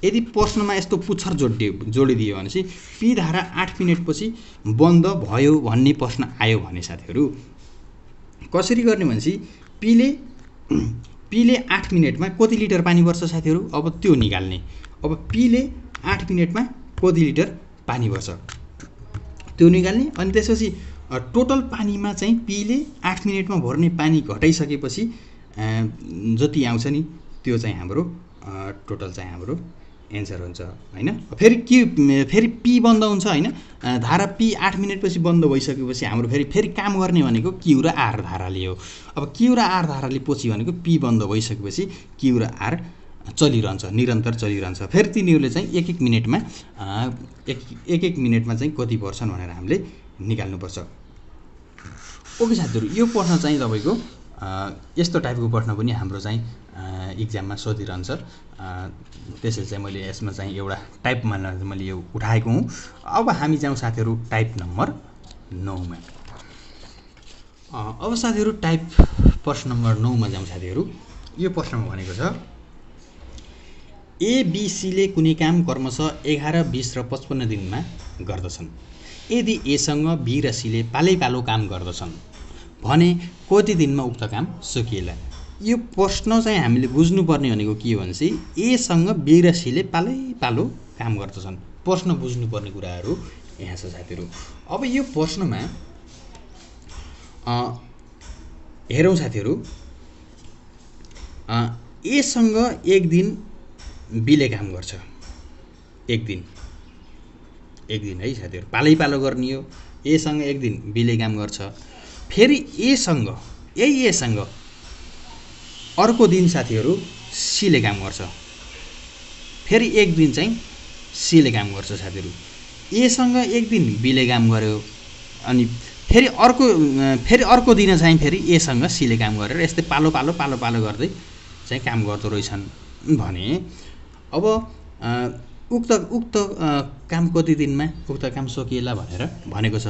S1: यदि प्रश्नमा यस्तो पुच्छर जोडिदियो जोडिदियो भनेपछि पी धारा आठ मिनटपछि बन्द भयो भन्ने प्रश्न आयो भने साथीहरू कसरी गर्ने भनेपछि पीले पीले आठ मिनटमा कति लिटर पानी पर्छ साथीहरू अब त्यो निकाल्ने अब पीले आठ मिनटमा कति लिटर पानी पर्छ त्यो निकाल्ने अनि त्यसपछि टोटल पानीमा चाहिँ पीले आठ मिनटमा भर्ने पानी घटाइसकेपछि जति आउँछ नि त्यो चाहिँ हाम्रो टोटल चाहिँ हाम्रो एन्सर हुन्छ होइन फेरि के फेरि पी बन्द हुन्छ होइन धारा पी आठ मिनटपछि बन्द भइसकेपछि हाम्रो फेरि फेरि काम गर्ने भनेको क्यु र आर धाराले हो अब क्यु र आर धाराले पछि भनेको पी बन्द भइसकेपछि क्यु र आर चलिरहन्छ निरन्तर चलिरहन्छ फेरि तिनीहरूले चाहिँ एक एक मिनटमा एक एक एक मिनटमा चाहिँ कति पर्छन् भनेर हामीले निकाल्नुपर्छ ओके साथीहरू यो प्रश्न चाहिँ तपाईँको यस्तो टाइपको प्रश्न पनि हाम्रो चाहिँ इक्जाममा सोधिरहन्छ त्यसरी चाहिँ मैले यसमा चाहिँ एउटा टाइप मानेर मैले यो उठाएको हुँ अब हामी जाउँ साथीहरू टाइप नम्बर नौमा अब साथीहरू टाइप प्रश्न नम्बर नौमा जाउँ साथीहरू यो प्रश्नमा भनेको छ एबिसीले कुनै काम कर्मश एघार बिस र पचपन्न दिनमा गर्दछन् यदि एसँग बी र सीले पालैपालो काम गर्दछन् भने कति दिनमा उक्त काम सकिएला यो प्रश्न चाहिँ हामीले बुझ्नुपर्ने भनेको के हो भनेपछि एसँग बी र सीले पालै पालो काम गर्दछन् प्रश्न बुझ्नुपर्ने कुराहरू यहाँ छ साथीहरू अब यो प्रश्नमा हेरौँ साथीहरू एसँग एक दिन बीले काम गर्छ एक दिन एक दिन है साथीहरू पालै पालो गर्ने हो एसँग एक दिन बीले काम गर्छ फेरि एसँग यही एसँग अर्को दिन साथीहरू सीले काम गर्छ फेरि एक दिन चाहिँ सीले काम गर्छ साथीहरू एसँग एक दिन बीले काम गर्यो अनि फेरि अर्को फेरि अर्को दिन चाहिँ फेरि एसँग सीले काम गरेर यस्तै पालो पालो पालो पालो गर्दै चाहिँ काम गर्दो रहेछन् भने अब उक्त उक्त काम कति दिनमा उक्त काम सकिएला भनेर भनेको छ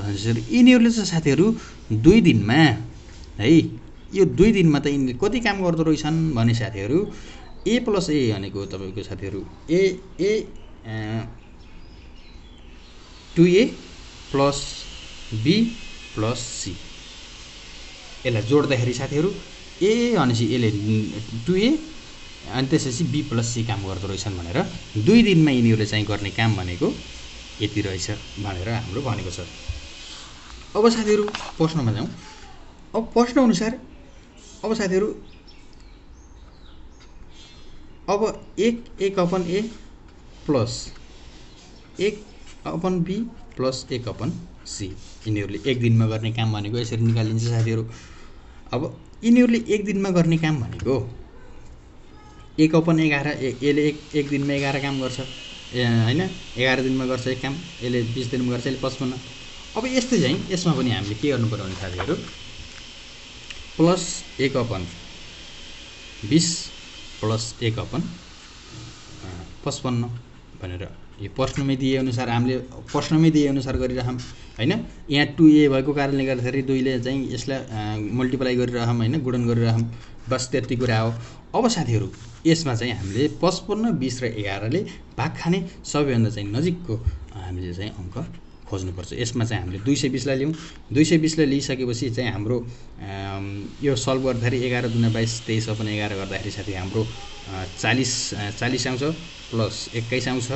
S1: यिनीहरूले चाहिँ साथीहरू दुई दिनमा है यो दुई दिनमा त यिनले कति काम गर्दो रहेछन् भने साथीहरू ए प्लस ए भनेको तपाईँको साथीहरू A A to A plus B plus C यसलाई जोड्दाखेरि साथीहरू ए भनेपछि यसले टु ए अनि त्यसपछि बी प्लस सी काम गर्दो रहेछन् भनेर दुई दिनमा यिनीहरूले चाहिँ गर्ने काम भनेको यति रहेछ भनेर हाम्रो भनेको छ अब साथीहरू प्रश्नमा जाउँ अब प्रश्नअनुसार अब साथीहरू अब एक एक अपन ए प्लस एक अपन बी प्लस एक अपन सी यिनीहरूले एक दिनमा गर्ने काम भनेको यसरी निकालिन्छ साथीहरू अब यिनीहरूले एक दिनमा गर्ने काम भनेको एक अपन एघार यसले एक एक दिनमा एघार काम गर्छ ए होइन एघार दिनमा गर्छ एक काम यसले बिस दिनमा गर्छ यसले पचपन्न अब यस्तै चाहिँ यसमा पनि हामीले के गर्नु पऱ्यो भने साथीहरू प्लस एक अपन बिस प्लस एक अपन पचपन्न भनेर यो प्रश्नमै दिएअनुसार हामीले प्रश्नमै दिएअनुसार गरिरहौँ होइन यहाँ टु ए भएको कारणले गर्दाखेरि दुईले चाहिँ यसलाई मल्टिप्लाई गरिरहौँ होइन गुणन गरिरहौँ बस त्यति कुरा हो अब साथीहरू यसमा चाहिँ हामीले पचपन्न बिस र एघारले भाग खाने सबैभन्दा चाहिँ नजिकको हामीले चाहिँ अङ्क खोज्नुपर्छ यसमा चाहिँ हामीले दुई सय बिसलाई लियौँ दुई सय बिसलाई लिइसकेपछि चाहिँ हाम्रो यो सल्भ गर्दाखेरि एघार दुना बाइस तेइस अपन एघार गर्दाखेरि साथी हाम्रो चालिस चालिस आउँछ प्लस एक्काइस आउँछ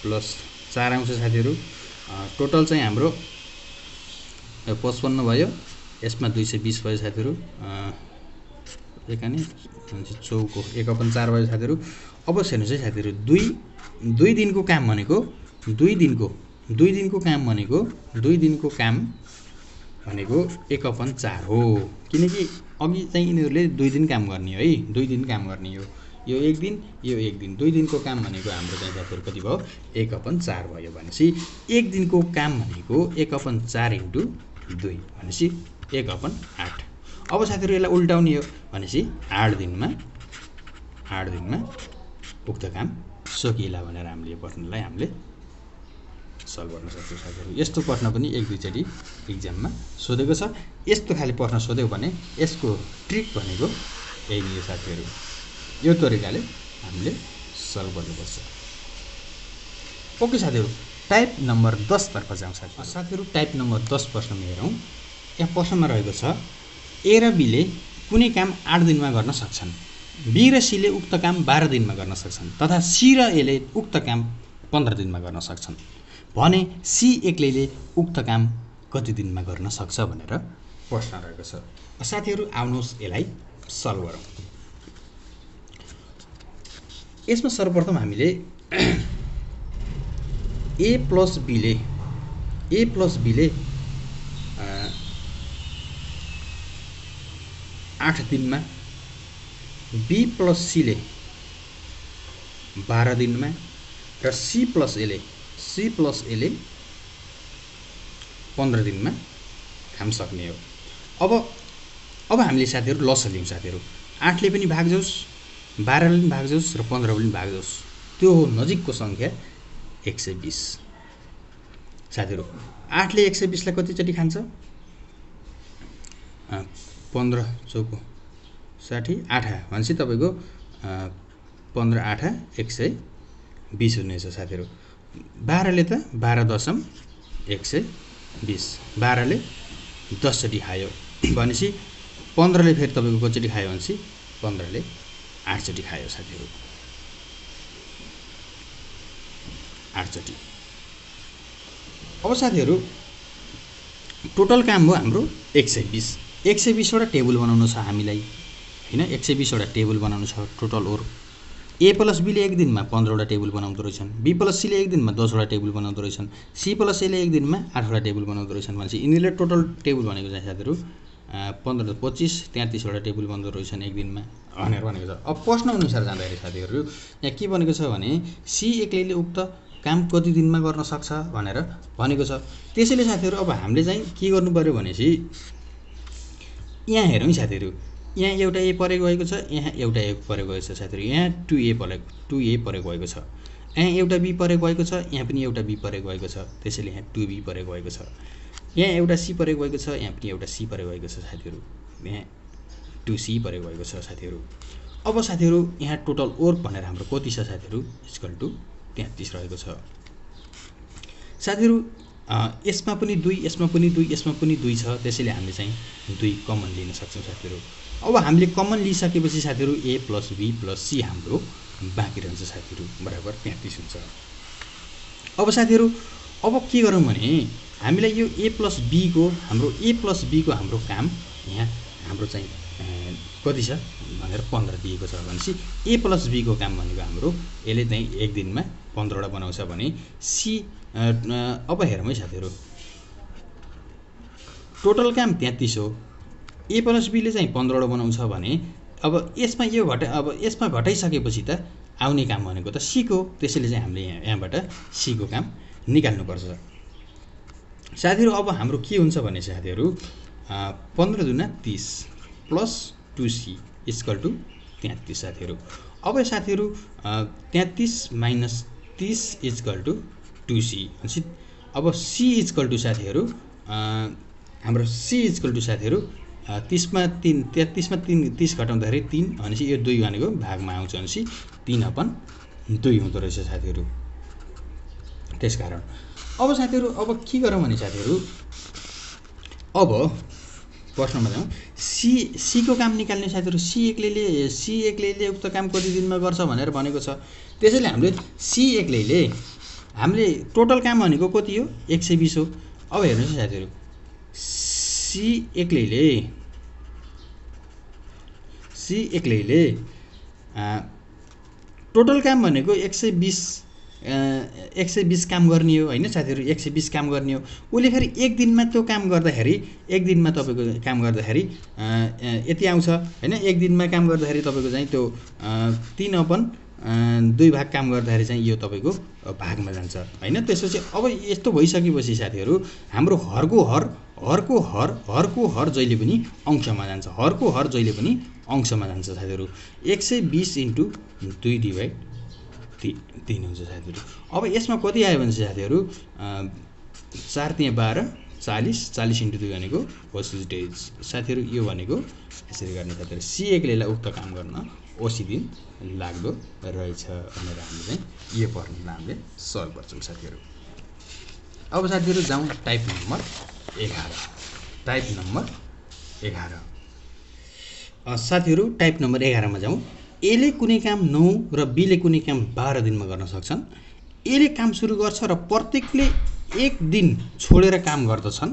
S1: प्लस चार आउँछ साथीहरू टोटल चाहिँ हाम्रो पचपन्न भयो यसमा दुई सय बिस भयो साथीहरू एकानी चौको एक अपन चार भयो साथीहरू अवश्य हेर्नुहोस् है साथीहरू दुई दुई दिनको काम भनेको दुई दिनको दुई दिनको काम भनेको दुई दिनको काम भनेको एक अपन चार हो किनकि अघि चाहिँ यिनीहरूले दुई दिन काम गर्ने है दुई दिन काम गर्ने हो यो एक दिन यो एक दिन दुई दिनको काम भनेको हाम्रो चाहिँ साथीहरू कति भयो एक अपन चार भयो भनेपछि एक दिनको काम भनेको एक अपन चार इन्टु दुई भनेपछि एक अपन आठ अब साथीहरू यसलाई उल्टाउने हो भनेपछि आठ दिनमा आठ दिनमा उक्त काम सकिएला भनेर हामीले बस्नलाई हामीले सल्भ गर्न सक्छ साथीहरू यस्तो प्रश्न पनि एक दुईचोटि इक्जाममा सोधेको छ यस्तो खाले प्रश्न सोध्यो भने यसको ट्रिक भनेको यही नै हो साथीहरू यो तरिकाले हामीले सल्भ गर्नुपर्छ ओके साथीहरू टाइप नम्बर दसतर्फ जाउँ साथी साथीहरू टाइप नम्बर दस प्रश्नमा हेरौँ यहाँ प्रश्नमा रहेको छ ए र बीले कुनै काम आठ दिनमा गर्न सक्छन् बी र सीले उक्त काम बाह्र दिनमा गर्न सक्छन् तथा सी र एले उक्त काम पन्ध्र दिनमा गर्न सक्छन् भने सी एक्लैले उक्त काम कति दिनमा गर्न सक्छ भनेर प्रश्न रहेको छ साथीहरू आउनुहोस् यसलाई सल्भ गरौँ यसमा सर्वप्रथम हामीले ए प्लस बीले ए प्लस बीले आठ दिनमा बी प्लस सीले बाह्र दिनमा र सी प्लस एले सी प्लस एले पन्ध्र दिनमा खाम सक्ने हो अब अब हामीले साथीहरू लस लियौँ साथीहरू आठले पनि भाग जाओस् बाह्रले पनि भाग जाओस् र पन्ध्रले पनि भाग जाओस् त्यो हो नजिकको सङ्ख्या एक सय बिस साथीहरू आठले एक सय बिसलाई कतिचोटि खान्छ पन्ध्र चौको साठी आठा भनेपछि तपाईँको पन्ध्र आठा एक सय बिस हुनेछ साथीहरू बाह्रले त बाह्र दशम एक सय बिस बाह्रले दसचोटि खायो भनेपछि पन्ध्रले फेरि तपाईँको कतिचोटि खायो भनेपछि पन्ध्रले आठचोटि खायो साथीहरू आठचोटि अब साथीहरू टोटल काम हो हाम्रो एक सय बिस एक सय बिसवटा टेबल बनाउनु छ हामीलाई होइन एक सय बिसवटा टेबल बनाउनु छ टोटल ओर ए प्लस बीले एक दिनमा पन्ध्रवटा टेबल बनाउँदो रहेछन् बी प्लस सीले एक दिनमा दसवटा टेबल बनाउँदो रहेछन् सी प्लस एले एक दिनमा आठवटा टेबल बनाउँदो रहेछन् भनेपछि यिनीहरूले टोटल टेबल भनेको चाहिँ साथीहरू पन्ध्र पच्चिस तेत्तिसवटा टेबल बन्दो रहेछन् एक दिनमा भनेर भनेको छ अब प्रश्न प्रश्नअनुसार जाँदाखेरि साथीहरू यहाँ के भनेको छ भने सी एक्लैले उक्त काम कति दिनमा गर्न सक्छ भनेर भनेको छ त्यसैले साथीहरू अब हामीले चाहिँ के गर्नु पऱ्यो भनेपछि यहाँ हेरौँ साथीहरू यहाँ एउटा ए परेको गएको छ यहाँ एउटा ए परेको गएको छ साथीहरू यहाँ टु ए परे टु ए परेको गएको छ यहाँ एउटा बी परेको गएको छ यहाँ पनि एउटा बी परेको गएको छ त्यसैले यहाँ टु बी परेको गएको छ यहाँ एउटा सी परेको गएको छ यहाँ पनि एउटा सी परेको गएको छ साथीहरू यहाँ टु सी परेको गएको छ साथीहरू अब साथीहरू यहाँ टोटल वर्क भनेर हाम्रो कति छ साथीहरू इजकल टु तेत्तिस रहेको छ साथीहरू यसमा पनि दुई यसमा पनि दुई यसमा पनि दुई छ त्यसैले हामीले चाहिँ दुई कमन लिन सक्छौँ साथीहरू अब हामीले कमन लिइसकेपछि साथीहरू A plus B plus C हाम्रो बाँकी रहन्छ साथीहरू बराबर तेत्तिस हुन्छ अब साथीहरू अब के गरौँ भने हामीलाई यो ए प्लस बीको हाम्रो ए प्लस बीको हाम्रो काम यहाँ हाम्रो चाहिँ कति छ भनेर पन्ध्र दिएको छ भनेपछि ए प्लस बीको काम भनेको हाम्रो यसले चाहिँ एक दिनमा पन्ध्रवटा बनाउँछ भने सी अब हेरौँ है साथीहरू टोटल काम तेत्तिस हो ए प्लस बीले चाहिँ पन्ध्रवटा बनाउँछ भने अब यसमा यो घटा अब यसमा घटाइसकेपछि त आउने काम भनेको त सीको त्यसैले चाहिँ हामीले यहाँ यहाँबाट सीको काम निकाल्नुपर्छ साथीहरू अब हाम्रो के हुन्छ भने साथीहरू पन्ध्र दुना तिस plus two C equal to तेत्तिस साथीहरू अब साथीहरू तेत्तिस माइनस तिस इजकल टु टु सी भनेपछि अब सी इजकल टु साथीहरू हाम्रो सी इजकल टु साथीहरू तिसमा तिन तेत्तिसमा तिन तिस घटाउँदाखेरि तिन भनेपछि यो दुई भनेको भागमा आउँछ भनेपछि तिन अपन दुई हुँदो रहेछ साथीहरू त्यस कारण अब साथीहरू अब के गरौँ भने साथीहरू अब प्रश्नमा जाउँ सी सीको काम निकाल्ने साथीहरू सी एक्लैले सी एक्लैले उक्त काम कति दिनमा गर्छ भनेर भनेको छ त्यसैले हामीले सी एक्लैले हामीले टोटल काम भनेको कति हो एक सय बिस हो अब हेर्नुहोस् साथीहरू सी एक्लैले सी एक्लैले टोटल काम भनेको एक सय बिस एक सय बिस काम गर्ने हो होइन साथीहरू एक सय बिस काम गर्ने हो उसले फेरि एक दिनमा त्यो काम गर्दाखेरि एक दिनमा तपाईँको काम गर्दाखेरि यति आउँछ होइन एक दिनमा काम गर्दाखेरि तपाईँको चाहिँ त्यो तिन अपन दुई भाग काम गर्दाखेरि चाहिँ यो तपाईँको भागमा जान्छ होइन त्यसपछि अब यस्तो भइसकेपछि साथीहरू हाम्रो हरको हर हरको हर हरको हर जहिले पनि अंशमा जान्छ हरको हर जहिले पनि अंशमा जान्छ साथीहरू एक सय बिस इन्टु दुई डिभाइड तिन हुन्छ साथीहरू अब यसमा कति आयो भने चाहिँ साथीहरू चार त्यहाँ बाह्र चालिस चालिस इन्टु दुई भनेको होसिज डेज साथीहरू यो भनेको यसरी गर्ने साथीहरू सिएकले उक्त काम गर्न ओसी दिन लाग्दो रहेछ भनेर हामीले चाहिँ यो फर्मुला हामीले सल्भ गर्छौँ साथीहरू अब साथीहरू जाउँ टाइप नम्बर एघार टाइप नम्बर एघार साथीहरू टाइप नम्बर एघारमा जाउँ एले कुनै काम नौ र बीले कुनै काम बाह्र दिनमा गर्न सक्छन् एले काम सुरु गर्छ र प्रत्येकले एक दिन छोडेर काम गर्दछन्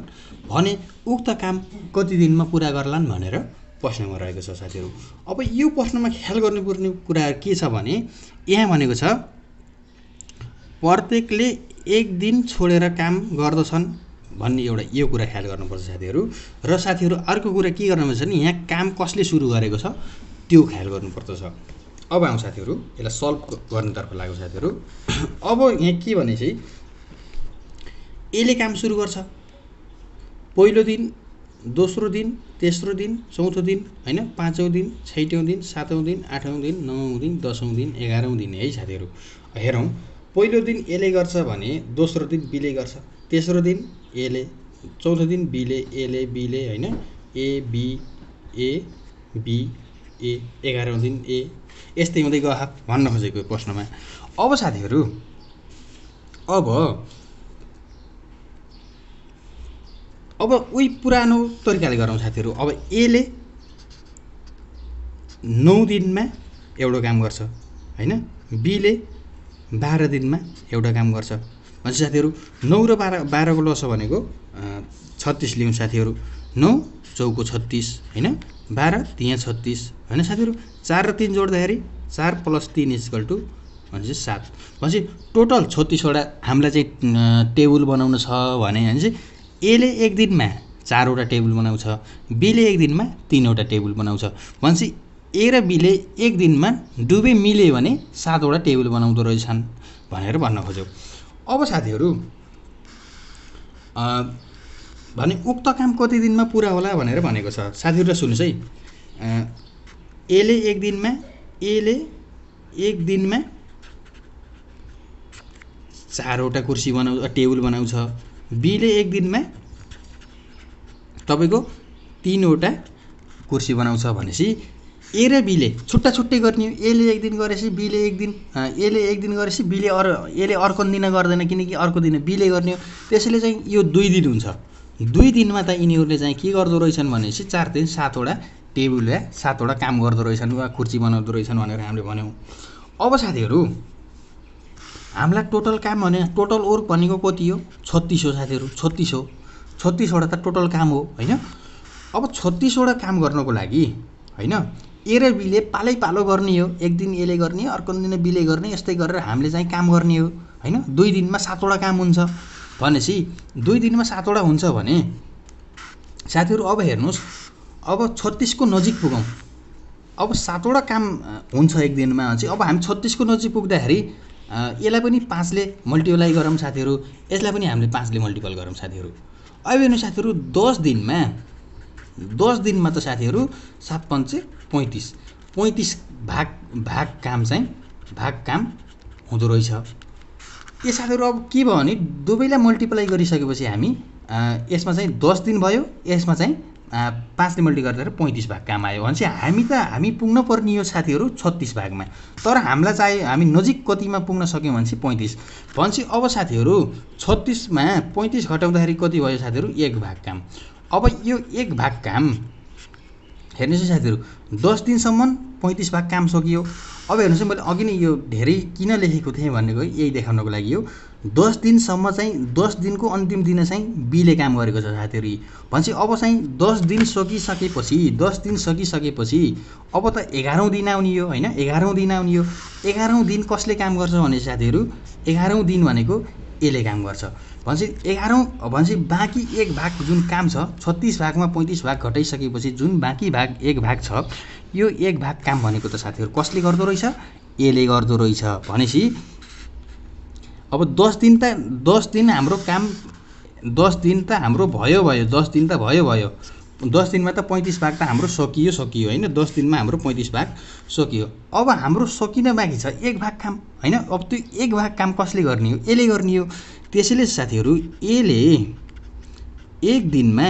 S1: भने उक्त काम कति दिनमा पुरा गर्लान् भनेर प्रश्नमा रहेको छ साथीहरू अब यो प्रश्नमा ख्याल गर्नुपर्ने कुरा के छ भने यहाँ भनेको छ प्रत्येकले एक दिन छोडेर काम गर्दछन् भन्ने एउटा यो कुरा ख्याल गर्नुपर्छ साथीहरू र साथीहरू अर्को कुरा के गर्नुपर्छ भने यहाँ काम कसले सुरु गरेको छ त्यो ख्याल गर्नुपर्दछ अब आउँ साथीहरू यसलाई सल्भ गर्नेतर्फ लाग्यो साथीहरू [clears throat] अब यहाँ के भनेपछि यसले काम सुरु गर्छ पहिलो दिन दोस्रो दिन तेस्रो दिन चौथो दिन होइन पाँचौँ दिन छैटौँ दिन सातौँ दिन आठौँ दिन नौ दिन दसौँ दिन एघारौँ दिन है साथीहरू हेरौँ पहिलो दिन यसले गर्छ भने दोस्रो दिन बिले गर्छ तेस्रो दिन एले चौथो दिन बीले एले बीले होइन ए बी ए बी ए एघारौँ दिन ए यस्तै हुँदै गह भन्न खोजेको प्रश्नमा अब साथीहरू अब अब उही पुरानो तरिकाले गरौँ साथीहरू अब एले नौ दिनमा एउटा काम गर्छ होइन बीले बाह्र दिनमा एउटा काम गर्छ हजुर साथीहरू नौ र बाह्र बाह्रको लस भनेको छत्तिस लिउँ साथीहरू नौ चौको छत्तिस होइन बाह्र तिन छत्तिस होइन साथीहरू चार र तिन जोड्दाखेरि चार प्लस तिन इजकल टु भनेपछि सात भनेपछि टोटल छत्तिसवटा हामीलाई चाहिँ टेबल बनाउनु छ भने चाहिँ एले एक दिनमा चारवटा टेबल बनाउँछ बीले एक दिनमा तिनवटा टेबल बनाउँछ भनेपछि ए र बीले एक दिनमा दुवै मिल्यो भने सातवटा टेबल बनाउँदो रहेछन् भनेर भन्न खोज्यौँ अब साथीहरू भने उक्त काम कति दिनमा पुरा होला भनेर भनेको छ साथीहरूलाई सुन्नुहोस् है एले एक दिनमा एले एक दिनमा चारवटा कुर्सी बनाउ टेबल बनाउँछ बीले एक दिनमा तपाईँको तिनवटा कुर्सी बनाउँछ भनेपछि ए र बीले छुट्टा छुट्टै गर्ने हो एले एक दिन गरेपछि बीले एक दिन एले एक दिन गरेपछि बीले अर एले अर्को दिन गर्दैन किनकि अर्को दिन बीले गर्ने हो त्यसैले चाहिँ यो दुई दिन हुन्छ दुई दिनमा त यिनीहरूले चाहिँ के गर्दो रहेछन् भनेपछि चार दिन सातवटा टेबल या सातवटा काम गर्दो रहेछन् वा कुर्ची बनाउँदो रहेछन् भनेर हामीले भन्यौँ अब साथीहरू हामीलाई टोटल काम भने टोटल वर्क भनेको कति हो छत्तिस हो साथीहरू छत्तिस हो छत्तिसवटा त टोटल काम हो होइन अब छत्तिसवटा काम गर्नको लागि होइन ए र बीले पालै पालो गर्ने हो एक दिन यसले गर्ने अर्को दिन बीले गर्ने यस्तै गरेर हामीले चाहिँ काम गर्ने हो होइन दुई दिनमा सातवटा काम हुन्छ भनेपछि दुई दिनमा सातवटा हुन्छ भने साथीहरू अब हेर्नुहोस् अब छत्तिसको नजिक पुगौँ अब सातवटा काम हुन्छ एक दिनमा चाहिँ अब हामी छत्तिसको नजिक पुग्दाखेरि यसलाई पनि पाँचले मल्टिप्लाइ गरौँ साथीहरू यसलाई पनि हामीले पाँचले मल्टिपल गरौँ साथीहरू अब हेर्नु साथीहरू दस दिनमा दस दिनमा त साथीहरू सात पञ्चे पैँतिस पैँतिस भाग भाग काम चाहिँ भाग काम हुँदो रहेछ यो अब के भयो भने दुवैलाई मल्टिप्लाई गरिसकेपछि हामी यसमा चाहिँ दस दिन भयो यसमा चाहिँ पाँचले मल्टी गर्दाखेरि पैँतिस भाग काम आयो भने चाहिँ हामी त हामी पुग्न पर्ने यो साथीहरू छत्तिस भागमा तर हामीलाई चाहे हामी नजिक कतिमा पुग्न सक्यौँ भने चाहिँ पैँतिस भनेपछि अब साथीहरू छत्तिसमा पैँतिस घटाउँदाखेरि कति भयो साथीहरू एक भाग काम अब यो एक भाग काम हेर्नुहोस् है साथीहरू दस दिनसम्म पैँतिस भाग काम सकियो अब हेर्नुहोस् है मैले अघि नै यो धेरै किन लेखेको थिएँ भनेको यही देखाउनको लागि हो दस दिनसम्म चाहिँ दस दिनको अन्तिम दिन चाहिँ बिले काम गरेको छ साथीहरू भनेपछि अब चाहिँ दस दिन सकिसकेपछि दस दिन सकिसकेपछि अब त एघारौँ दिन आउने हो होइन एघारौँ दिन आउने हो एघारौँ दिन कसले काम गर्छ भने साथीहरू एघारौँ दिन भनेको यसले काम गर्छ भनेपछि एघारौँ भनेपछि बाँकी एक भाग जुन काम छ छत्तिस भागमा पैँतिस भाग घटाइसकेपछि जुन बाँकी भाग एक भाग छ यो एक भाग काम भनेको त साथीहरू कसले गर्दो रहेछ यसले गर्दो रहेछ भनेपछि अब दस दिन त दस दिन हाम्रो काम दस दिन त हाम्रो भयो भयो दस दिन त भयो भयो दस दिनमा त पैँतिस भाग त हाम्रो सकियो सकियो होइन दस दिनमा हाम्रो पैँतिस भाग सकियो अब हाम्रो सकिन बाँकी छ एक भाग काम होइन अब त्यो एक भाग काम कसले गर्ने हो यसले गर्ने हो त्यसैले साथीहरू यसले एक दिनमा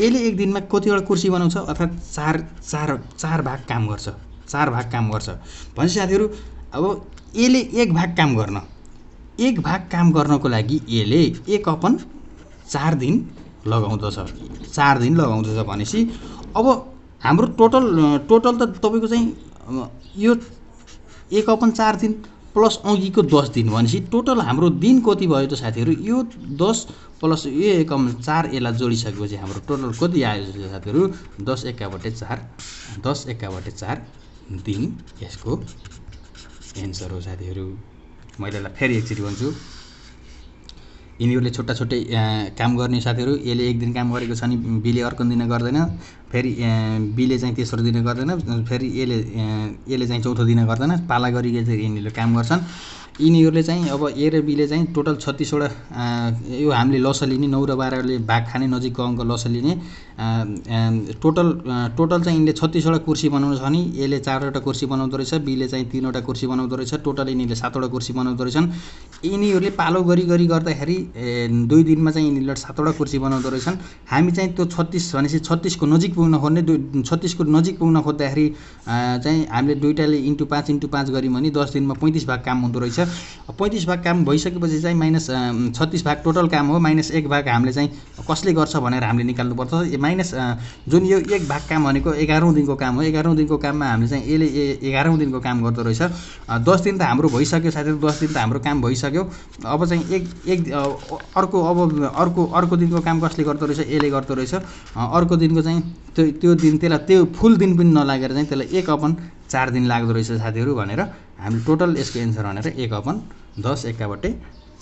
S1: यसले एक दिनमा कतिवटा कुर्सी बनाउँछ अर्थात् चार चार चार भाग काम गर्छ चार भाग काम गर्छ भनेपछि साथीहरू अब यसले एक भाग काम गर्न एक भाग काम गर्नको लागि यसले एक अपन चार दिन लगाउँदछ चार दिन लगाउँदछ भनेपछि अब हाम्रो टोटल टोटल त तपाईँको चाहिँ यो एक अपन चार दिन प्लस अघिको दस दिन भनेपछि टोटल हाम्रो दिन कति भयो त साथीहरू यो दस प्लस यो एकम चार यसलाई जोडिसकेपछि हाम्रो टोटल कति आयो साथीहरू दस एकाबटे चार दस एकाबटे चार दिन यसको एन्सर हो साथीहरू मैले यसलाई फेरि एकचोटि भन्छु यिनीहरूले छुट्टा छुट्टै काम गर्ने साथीहरू यसले एक दिन काम गरेको छ नि बिले अर्को दिन गर्दैन फेरि बीले चाहिँ तेस्रो दिने गर्दैन फेरि एले एले चाहिँ चौथो दिने गर्दैन पाला गरिकन चाहिँ यिनीहरूले काम गर्छन् यिनीहरूले चाहिँ अब ए र बीले चाहिँ टोटल छत्तिसवटा यो हामीले लस लिने नौ र बाह्रले भाग खाने नजिकको अङ्क लस लिने टोटल टोटल चाहिँ यिनले छत्तिसवटा कुर्सी बनाउनु छ भने एले चारवटा कुर्सी बनाउँदो रहेछ बीले चाहिँ तिनवटा कुर्सी बनाउँदो रहेछ टोटल यिनीहरूले सातवटा कुर्सी बनाउँदो रहेछन् यिनीहरूले पालो गरी गरी गर्दाखेरि दुई दिनमा चाहिँ यिनीहरूले सातवटा कुर्सी बनाउँदो रहेछन् हामी चाहिँ त्यो छत्तिस भनेपछि छत्तिसको नजिक पुग्न खोज्ने दुई छत्तिसको नजिक पुग्न खोज्दाखेरि चाहिँ हामीले दुइटाले इन्टु पाँच इन्टु पाँच गऱ्यौँ भने दस दिनमा पैँतिस भाग काम हुँदो रहेछ पैँतिस भाग काम भइसकेपछि चाहिँ माइनस छत्तिस भाग टोटल काम हो माइनस एक भाग हामीले चाहिँ कसले गर्छ भनेर हामीले निकाल्नुपर्छ माइनस जुन यो एक भाग काम भनेको एघारौँ दिनको काम हो एघारौँ दिनको काममा हामीले चाहिँ यसले एघारौँ दिनको काम गर्दो रहेछ दस दिन त हाम्रो भइसक्यो साथीहरू दस दिन त हाम्रो काम भइसक्यो अब चाहिँ एक एक अर्को अब अर्को अर्को दिनको काम कसले गर्दो रहेछ यसले गर्दो रहेछ अर्को दिनको चाहिँ त्यो त्यो दिन त्यसलाई त्यो फुल दिन पनि नलागेर चाहिँ त्यसलाई एक अपन चार दिन लाग्दो रहेछ साथीहरू भनेर हामीले टोटल यसको एन्सर भनेर एक अपन दस एकाबट्टै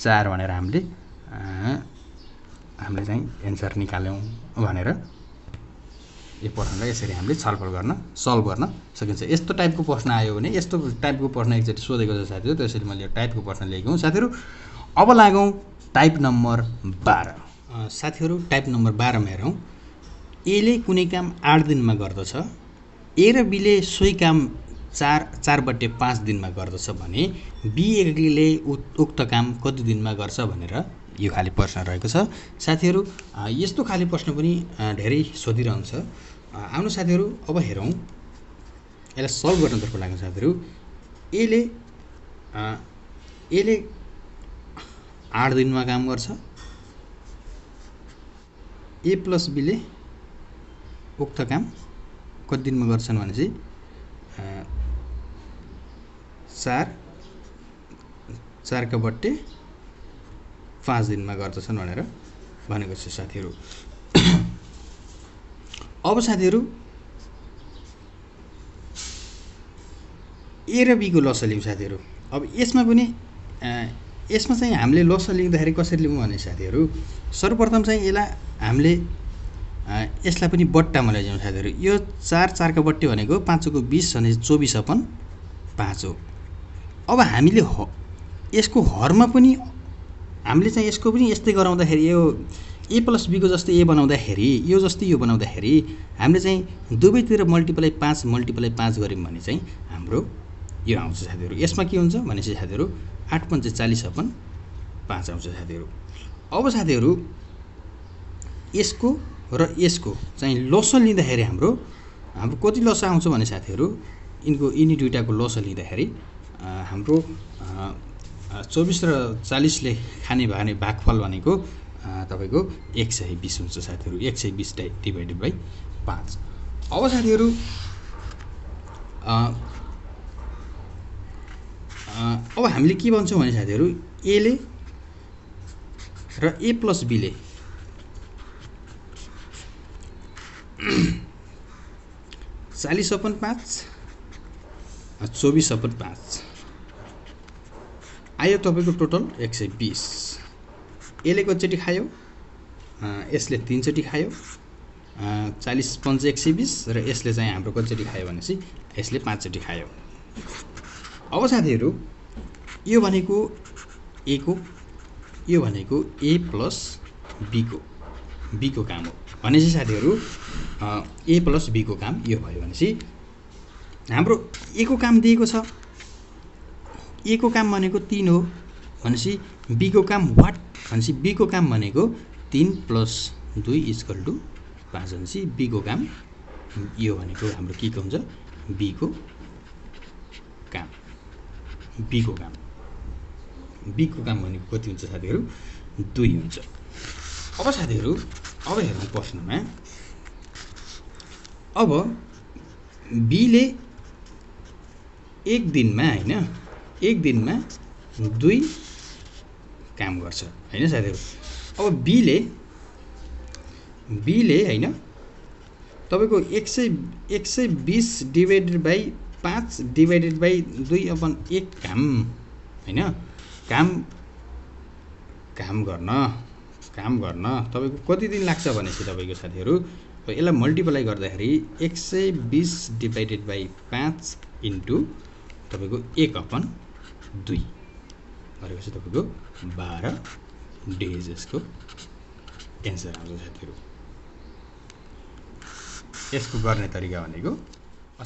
S1: चार भनेर हामीले हामीले चाहिँ एन्सर निकाल्यौँ भनेर यो प्रश्नलाई यसरी हामीले छलफल गर्न सल्भ गर्न सकिन्छ यस्तो टाइपको प्रश्न आयो भने यस्तो टाइपको प्रश्न एकचोटि सोधेको छ साथीहरू त्यसरी मैले यो टाइपको प्रश्न लेखेको हुँ साथीहरू अब लागौँ टाइप नम्बर बाह्र साथीहरू टाइप नम्बर बाह्रमा हेरौँ एले कुनै काम आठ दिनमा गर्दछ ए र बीले सोही काम चार चार बटे पाँच दिनमा गर्दछ भने बी एक्लीले उक्त काम कति दिनमा गर्छ भनेर यो खाले प्रश्न रहेको छ साथीहरू यस्तो खाले प्रश्न पनि धेरै सोधिरहन्छ आउनु साथीहरू अब हेरौँ यसलाई सल्भ गर्नतर्फ लाग्नु साथीहरू यसले यसले आठ दिनमा काम गर्छ ए प्लस बीले उक्त काम कति दिनमा गर्छन् भने चाहिँ चार चारका बट्टे पाँच दिनमा गर्दछन् भनेर भनेको छ साथीहरू अब साथीहरू ए र बीको लस लिउँ साथीहरू अब यसमा पनि यसमा चाहिँ हामीले लस लिँदाखेरि कसरी लिउँ भने साथीहरू सर्वप्रथम चाहिँ यसलाई हामीले यसलाई पनि बट्टामा लैजाउँ साथीहरू यो चार चारको बट्टी भनेको पाँचको बिस भने चौबिस अपन पाँच हो अब हामीले ह यसको हरमा पनि हामीले चाहिँ यसको पनि यस्तै गराउँदाखेरि यो ए प्लस बीको जस्तै ए बनाउँदाखेरि यो जस्तै यो बनाउँदाखेरि हामीले चाहिँ दुवैतिर मल्टिप्लाई पाँच मल्टिप्लाई पाँच गऱ्यौँ भने चाहिँ हाम्रो यो आउँछ साथीहरू यसमा के हुन्छ भनेपछि साथीहरू आठ पन्च चालिस अपन पाँच आउँछ साथीहरू अब साथीहरू यसको र यसको चाहिँ लसो लिँदाखेरि हाम्रो हाम्रो कति लस आउँछ भने साथीहरू यिनको यिनी दुइटाको लस लिँदाखेरि हाम्रो चौबिस र चालिसले खाने भने भागफल भनेको तपाईँको एक सय बिस हुन्छ साथीहरू एक सय बिस डिभाइडेड बाई पाँच अब साथीहरू अब हामीले के भन्छौँ भने साथीहरू एले र ए प्लस बीले चालिस अपन पाँच चौबिस अपन पाँच आयो तपाईँको टोटल एक सय बिस यसले कतिचोटि खायो यसले तिनचोटि खायो चालिस पन्च एक सय बिस र यसले चाहिँ हाम्रो कतिचोटि खायो भनेपछि यसले पाँचचोटि खायो अब साथीहरू यो भनेको ए को यो भनेको ए प्लस बीको बीको काम हो भनेपछि साथीहरू ए प्लस बीको काम यो भयो भनेपछि हाम्रो ए को काम दिएको छ ए को काम भनेको तिन हो भनेपछि बीको काम वाट भनेपछि बीको काम भनेको तिन प्लस दुई इजकल टु पाँच भनेपछि बीको काम यो भनेको हाम्रो के को हुन्छ बीको काम बीको काम बीको काम भनेको कति हुन्छ साथीहरू दुई हुन्छ अब साथीहरू अब हेर्नु प्रश्नमा अब बीले एक दिनमा होइन एक दिनमा दुई काम गर्छ होइन साथीहरू अब बीले बीले होइन तपाईँको एक सय एक सय बिस डिभाइडेड बाई पाँच डिभाइडेड बाई दुई अपन एक घाम होइन काम काम गर्न काम गर्न तपाईँको कति दिन लाग्छ भनेपछि तपाईँको साथीहरू यसलाई मल्टिप्लाई गर्दाखेरि एक सय बिस डिभाइडेड बाई पाँच इन्टु तपाईँको एक अपन दुई भनेपछि तपाईँको बाह्र डेज यसको एन्सर आउँछ साथीहरू यसको गर्ने तरिका भनेको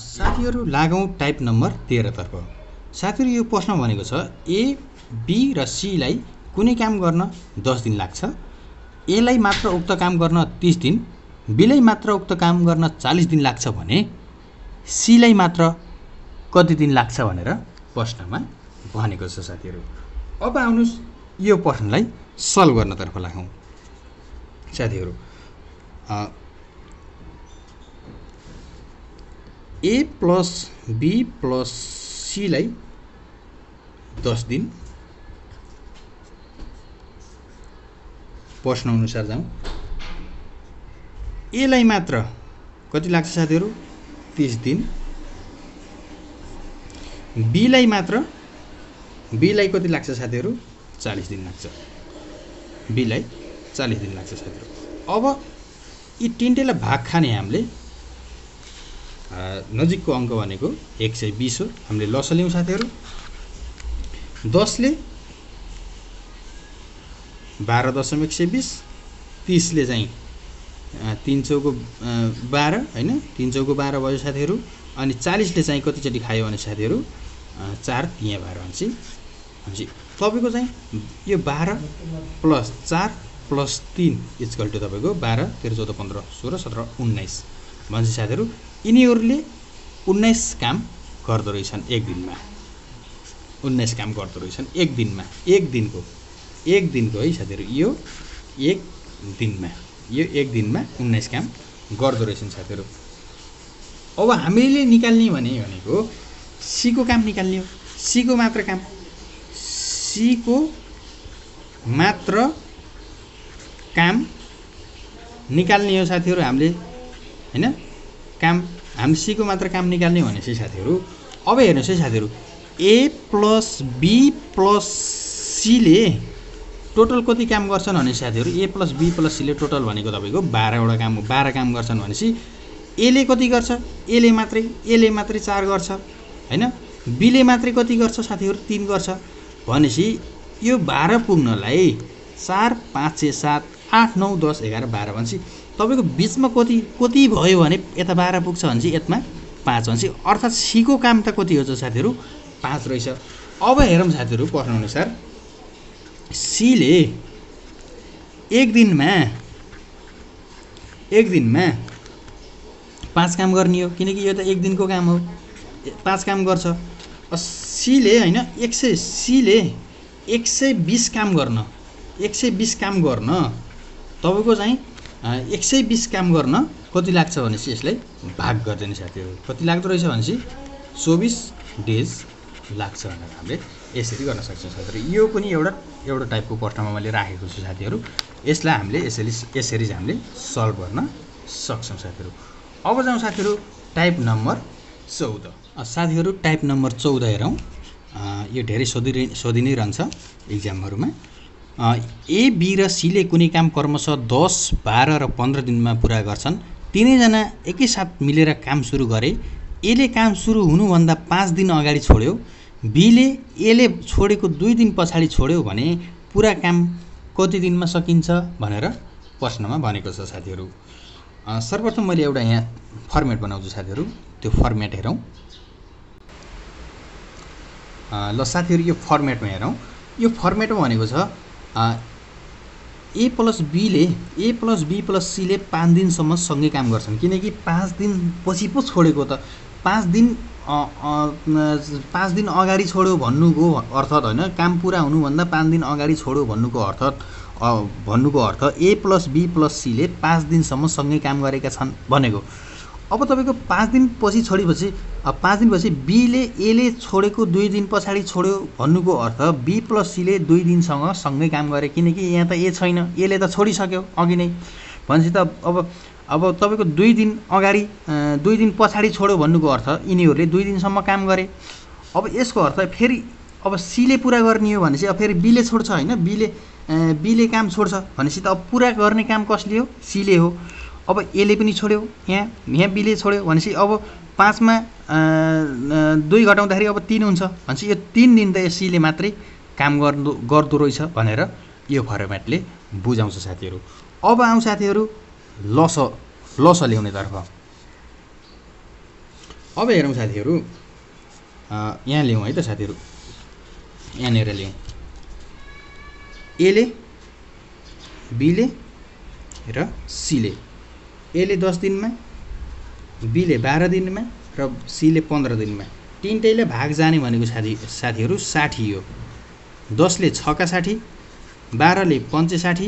S1: साथीहरू लागौँ टाइप नम्बर तेह्रतर्फ साथीहरू यो प्रश्न भनेको छ ए बी र सीलाई कुनै काम गर्न दस दिन लाग्छ एलाई मात्र उक्त काम गर्न तिस दिन बीलाई मात्र उक्त काम गर्न चालिस दिन लाग्छ भने सीलाई मात्र कति दिन लाग्छ भनेर प्रश्नमा भनेको छ साथीहरू अब आउनुहोस् यो प्रश्नलाई सल्भ गर्नतर्फ लागौँ साथीहरू ए प्लस बी प्लस सीलाई दस दिन प्रश्नअनुसार जाउँ एलाई मात्र कति लाग्छ साथीहरू तिस दिन बीलाई मात्र बीलाई कति लाग्छ साथीहरू चालिस दिन लाग्छ बीलाई चालिस दिन लाग्छ साथीहरू अब यी तिनटैलाई भाग खाने हामीले नजिकको अङ्क भनेको एक सय बिस हो हामीले लस लियौँ साथीहरू दसले बाह्र दशम एक सय बिस तिसले चाहिँ तिन सौको बाह्र होइन तिन सौको बाह्र भयो साथीहरू अनि चालिसले चाहिँ कतिचोटि खायो भने साथीहरू चार तिहाँ बाह्र भनेपछि भनेपछि तपाईँको चाहिँ यो बाह्र प्लस चार प्लस तिन इजकल टु तपाईँको बाह्र तेह्र चौध पन्ध्र सोह्र सत्र उन्नाइस भनेपछि साथीहरू यिनीहरूले उन्नाइस काम गर्दो रहेछन् एक दिनमा उन्नाइस काम गर्दो रहेछन् एक दिनमा एक दिनको एक दिनको है साथीहरू यो एक दिनमा यो एक दिनमा उन्नाइस काम गर्दो रहेछन् साथीहरू अब हामीले निकाल्ने भनेको सीको काम निकाल्ने हो सीको मात्र काम सीको मात्र काम निकाल्ने हो साथीहरू हामीले होइन काम हामी सीको मात्र काम निकाल्ने भनेपछि साथीहरू अब हेर्नुहोस् है साथीहरू ए प्लस बी प्लस सीले टोटल कति काम गर्छन् भने साथीहरू ए प्लस बी प्लस सीले टोटल भनेको तपाईँको बाह्रवटा काम बाह्र काम गर्छन् भनेपछि एले कति गर्छ एले मात्रै एले मात्रै चार गर्छ होइन बीले मात्रै कति गर्छ साथीहरू तिन गर्छ भनेपछि यो बाह्र पुग्नलाई चार पाँच छ सात आठ नौ दस एघार बाह्र भनेपछि तपाईँको बिचमा कति कति भयो भने यता बाह्र पुग्छ भने चाहिँ यतामा पाँच भनेपछि अर्थात् सीको काम त कति हो साथीहरू पाँच रहेछ अब हेरौँ साथीहरू प्रश्नअनुसार सीले एक दिनमा एक दिनमा पाँच काम गर्ने हो किनकि यो त एक दिनको काम हो पाँच काम गर्छ अस्सीले होइन एक सय सीले एक सय बिस काम गर्न एक सय बिस काम गर्न तपाईँको चाहिँ एक सय बिस काम गर्न कति लाग्छ भनेपछि यसलाई भाग गरिदिने साथीहरू कति लाग्दो रहेछ भनेपछि चौबिस डेज लाग्छ भनेर हामीले यसरी गर्न सक्छौँ साथीहरू यो पनि एउटा एउटा टाइपको प्रश्नमा मैले राखेको छु साथीहरू यसलाई हामीले यसरी यसरी चाहिँ हामीले सल्भ गर्न सक्छौँ साथीहरू अब जाउँ साथीहरू टाइप नम्बर चौध साथीहरू टाइप नम्बर चौध हेरौँ यो धेरै सोधि सोधि नै रहन्छ इक्जामहरूमा ए बी र सीले कुनै काम क्रमशः दस बाह्र र पन्ध्र दिनमा पुरा गर्छन् तिनैजना एकैसाथ मिलेर काम सुरु गरे एले काम सुरु हुनुभन्दा पाँच दिन अगाडि छोड्यो बीले एले छोडेको दुई दिन पछाडि छोड्यो भने पुरा काम कति दिनमा सकिन्छ भनेर प्रश्नमा भनेको छ साथीहरू सर्वप्रथम मैले एउटा यहाँ फर्मेट बनाउँछु साथीहरू त्यो फर्मेट हेरौँ ल साथीहरू यो फर्मेटमा हेरौँ यो फर्मेटमा भनेको छ ए प्लस बीले ए प्लस बी प्लस सीले पाँच दिनसम्म सँगै काम गर्छन् किनकि पाँच दिनपछि पो छोडेको त पाँच दिन पाँच दिन अगाडि छोड्यो भन्नुको अर्थत होइन काम पुरा हुनुभन्दा पाँच दिन अगाडि छोड्यो भन्नुको अर्थत भन्नुको अर्थ ए प्लस बी प्लस सीले पाँच दिनसम्म सँगै काम गरेका छन् भनेको अब तपाईँको पाँच दिनपछि छोडेपछि पाँच दिनपछि बीले एले छोडेको दुई दिन पछाडि छोड्यो भन्नुको अर्थ बी प्लस सीले दुई दिनसँग सँगै काम गरे किनकि यहाँ त ए छैन एले त छोडिसक्यो अघि नै भनेपछि त अब अब तपाईँको दुई दिन अगाडि दुई दिन पछाडि छोड्यो भन्नुको अर्थ यिनीहरूले दुई दिनसम्म काम गरे अब यसको अर्थ फेरि अब सीले पुरा गर्ने हो भनेपछि अब फेरि बीले छोड्छ होइन बीले बीले काम छोड्छ भनेपछि त अब पुरा गर्ने काम कसले हो सीले हो अब एले पनि छोड्यो यहाँ यहाँ बीले छोड्यो भनेपछि अब पाँचमा दुई घटाउँदाखेरि अब तिन हुन्छ भनेपछि यो तिन दिन त यो सीले मात्रै काम गर्दो गर्दो रहेछ भनेर यो फर्मेटले बुझाउँछ साथीहरू अब आउँ साथीहरू लस लस ल्याउनेतर्फ अब हेरौँ साथीहरू यहाँ ल्याउँ है त साथीहरू यहाँनिर ल्याउँ एले बीले र सीले एले दस दिनमा बीले बाह्र दिनमा र सीले पन्ध्र दिनमा तिनटैले भाग जाने भनेको साथी साथीहरू साठी हो दसले छका साठी बाह्रले पञ्चे साठी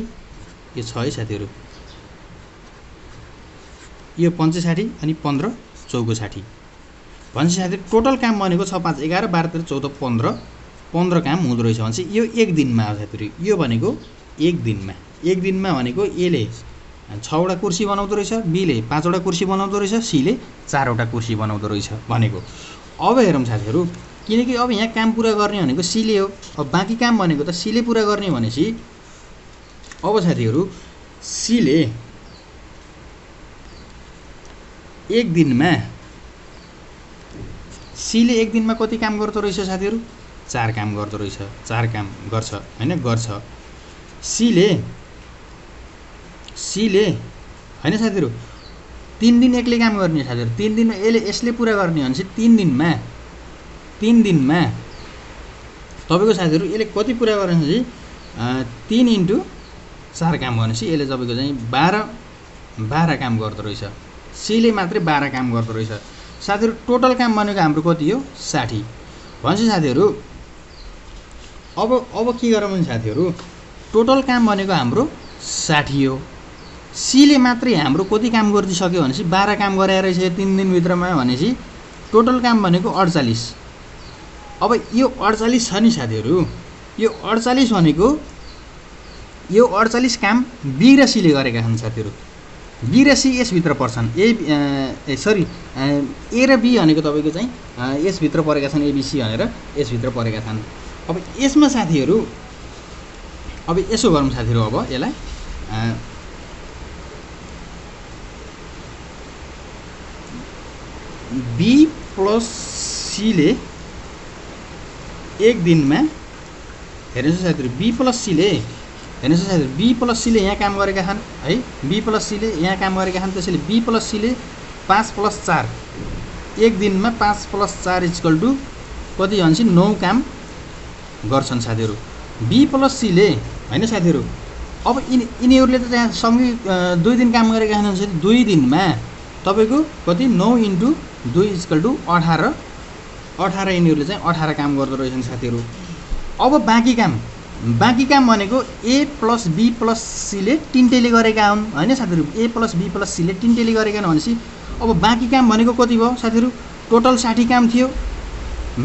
S1: यो छ है साथीहरू यो पञ्चे साठी अनि पन्ध्र चौको साठी भनेपछि साथी टोटल काम भनेको छ पाँच एघार बाह्र तेह्र चौध पन्ध्र पन्ध्र काम हुँदो रहेछ भने चाहिँ यो एक दिनमा हो साथीहरू यो भनेको एक दिनमा एक दिनमा भनेको यसले छवटा कुर्सी बनाउँदो रहेछ बीले पाँचवटा कुर्सी बनाउँदो रहेछ सीले चारवटा कुर्सी बनाउँदो रहेछ भनेको अब हेरौँ साथीहरू किनकि अब यहाँ काम पुरा गर्ने भनेको सीले हो अब बाँकी काम भनेको त सीले पुरा गर्ने भनेपछि अब साथीहरू सीले एक दिनमा सीले एक दिनमा कति काम गर्दो रहेछ साथीहरू चार काम गर्दो रहेछ चार काम गर्छ होइन गर्छ सीले सीले होइन साथीहरू तिन दिन एक्लै काम गर्ने साथीहरू तिन दिनमा यसले यसले पुरा गर्ने हो भने तिन दिनमा तिन दिनमा तपाईँको साथीहरू यसले कति पुरा गर्ने चाहिँ तिन इन्टु चार काम भनेपछि यसले तपाईँको चाहिँ बाह्र बाह्र काम गर्दो रहेछ सीले मात्रै बाह्र काम गर्दो रहेछ साथीहरू टोटल काम भनेको हाम्रो कति हो साठी भन्छ साथीहरू अब अब के गरौँ भने साथीहरू टोटल काम भनेको हाम्रो साठी हो सीले मात्रै हाम्रो कति काम गरिदिइसक्यो भनेपछि बाह्र काम गराएर रहेछ तिन दिनभित्रमा भनेपछि टोटल काम भनेको अडचालिस अब यो अडचालिस छ नि साथीहरू यो अडचालिस भनेको यो अडचालिस काम बी र सीले गरेका छन् साथीहरू बी र सी यसभित्र पर्छन् ए, ए सरी ए र बी भनेको तपाईँको चाहिँ यसभित्र परेका छन् एबिसी भनेर यसभित्र परेका छन् अब यसमा साथीहरू अब यसो गरौँ साथीहरू अब यसलाई बी प्लस सीले एक दिनमा हेर्नुहोस् साथीहरू बी प्लस सीले हेर्नुहोस् साथीहरू बी प्लस सीले यहाँ काम गरेका छन् है बी प्लस सीले यहाँ काम गरेका छन् त्यसैले बी प्लस सीले पाँच प्लस चार एक दिनमा पाँच प्लस चार इजकल टु कति भनेपछि नौ काम गर्छन् साथीहरू बी प्लस सीले होइन साथीहरू अब यिनी यिनीहरूले त त्यहाँ सँगै दुई दिन काम गरेका छन् दुई दिनमा तपाईँको कति नौ इन्टु दुई इजकल टु अठार अठार यिनीहरूले चाहिँ अठार काम गर्दो रहेछन् साथीहरू अब बाँकी काम बाँकी काम भनेको ए प्लस बी प्लस सीले तिनटैले गरेका हुन् होइन साथीहरू ए प्लस बी प्लस सीले तिनटैले गरेका हुन् भनेपछि अब बाँकी काम भनेको कति भयो साथीहरू टोटल साठी काम थियो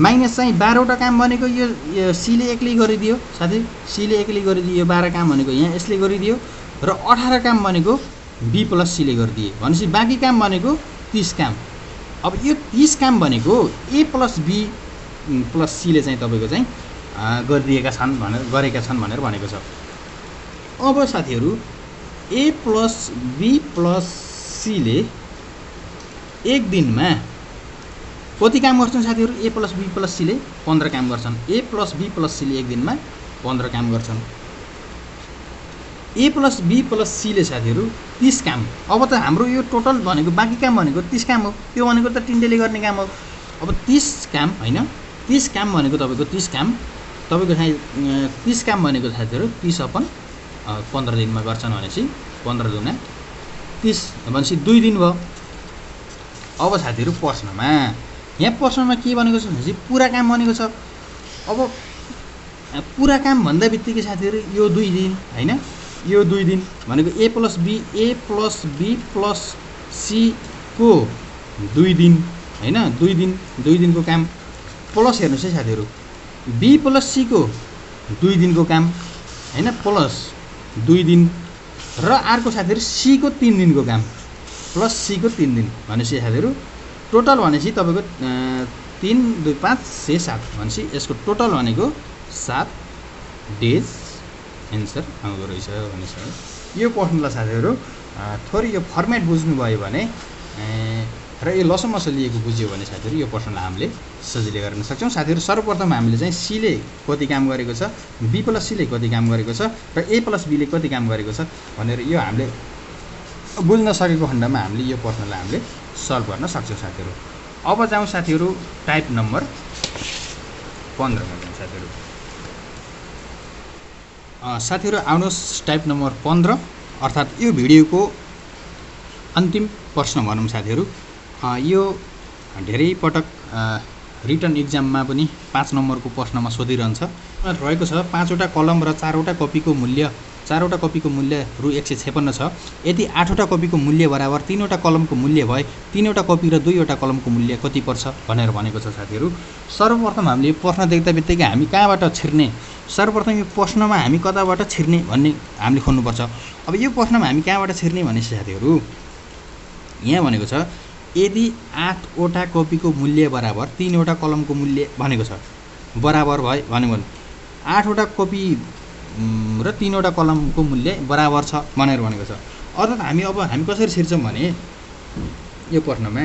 S1: माइनस चाहिँ बाह्रवटा काम भनेको यो सीले एक्लै गरिदियो साथी सीले एक्लै गरिदियो यो बाह्र काम भनेको यहाँ यसले गरिदियो र अठार काम भनेको बी प्लस सीले गरिदिए भनेपछि बाँकी काम भनेको तिस काम अब यो तिस काम भनेको ए प्लस बी प्लस सीले चाहिँ तपाईँको चाहिँ गरिदिएका छन् भनेर गरेका छन् भनेर भनेको छ अब साथीहरू ए प्लस बी प्लस सीले एक दिनमा कति काम गर्छन् साथीहरू ए प्लस बी प्लस सीले पन्ध्र काम गर्छन् ए प्लस बी प्लस सीले एक दिनमा पन्ध्र काम गर्छन् ए प्लस बी प्लस सीले साथीहरू तिस काम अब त हाम्रो यो टोटल भनेको बाँकी काम भनेको तिस काम हो त्यो भनेको त तिनटेले गर्ने काम हो अब तिस काम होइन तिस काम भनेको तपाईँको तिस काम तपाईँको साथी तिस काम भनेको साथीहरू तिस अपन पन्ध्र दिनमा गर्छन् भनेपछि पन्ध्र दुना तिस भनेपछि दुई दिन भयो अब साथीहरू प्रश्नमा यहाँ प्रश्नमा के भनेको छ भनेपछि पुरा काम भनेको छ अब पुरा काम भन्दा बित्तिकै साथीहरू यो दुई दिन होइन यो दुई दिन भनेको A plus B A plus B plus सीको दुई दिन होइन दुई दिन दुई दिनको काम प्लस हेर्नुहोस् है साथीहरू बी प्लस सीको दुई दिनको काम होइन प्लस दुई दिन र अर्को साथीहरू सीको तिन दिनको काम प्लस सीको तिन दिन भनेपछि साथीहरू टोटल भनेपछि तपाईँको तिन दुई पाँच छ सात भनेपछि यसको टोटल भनेको सात डेज एन्सर आउँदो रहेछ भनेपछि यो प्रश्नलाई साथीहरू थोरै यो फर्मेट बुझ्नुभयो भने र यो लसो लिएको बुझ्यो भने साथीहरू यो प्रश्नलाई हामीले सजिलै गर्न सक्छौँ साथीहरू सर्वप्रथम हामीले चाहिँ सीले कति काम गरेको छ बी प्लस सीले कति काम गरेको छ र ए प्लस बीले कति काम गरेको छ भनेर यो हामीले बुझ्न सकेको खण्डमा हामीले यो प्रश्नलाई हामीले सल्भ गर्न सक्छौँ साथीहरू अब जाउँ साथीहरू टाइप नम्बर पन्ध्रमा साथीहरू आउनुहोस् टाइप नम्बर पन्ध्र अर्थात् यो भिडियोको अन्तिम प्रश्न भनौँ साथीहरू यो धेरै पटक रिटर्न इक्जाममा पनि पाँच नम्बरको प्रश्नमा सोधिरहन्छ रहेको छ पाँचवटा कलम र चारवटा कपीको मूल्य चारवटा कपीको मूल्य रु एक सय छेपन्न छ यदि आठवटा कपीको मूल्य बराबर तिनवटा कलमको मूल्य भए तिनवटा कपी र दुईवटा कलमको मूल्य कति पर्छ भनेर भनेको छ साथीहरू सर्वप्रथम हामीले प्रश्न देख्दा बित्तिकै हामी कहाँबाट छिर्ने सर्वप्रथम यो प्रश्नमा हामी कताबाट छिर्ने भन्ने हामीले खोज्नुपर्छ अब यो प्रश्नमा हामी कहाँबाट छिर्ने भनेपछि साथीहरू यहाँ भनेको छ यदि आठवटा कपीको मूल्य बराबर तिनवटा कलमको मूल्य भनेको छ बराबर भए भन्यो भने आठवटा कपी र तिनवटा कलमको मूल्य बराबर छ भनेर भनेको छ अर्थात् हामी अब हामी कसरी छिर्छौँ भने यो प्रश्नमा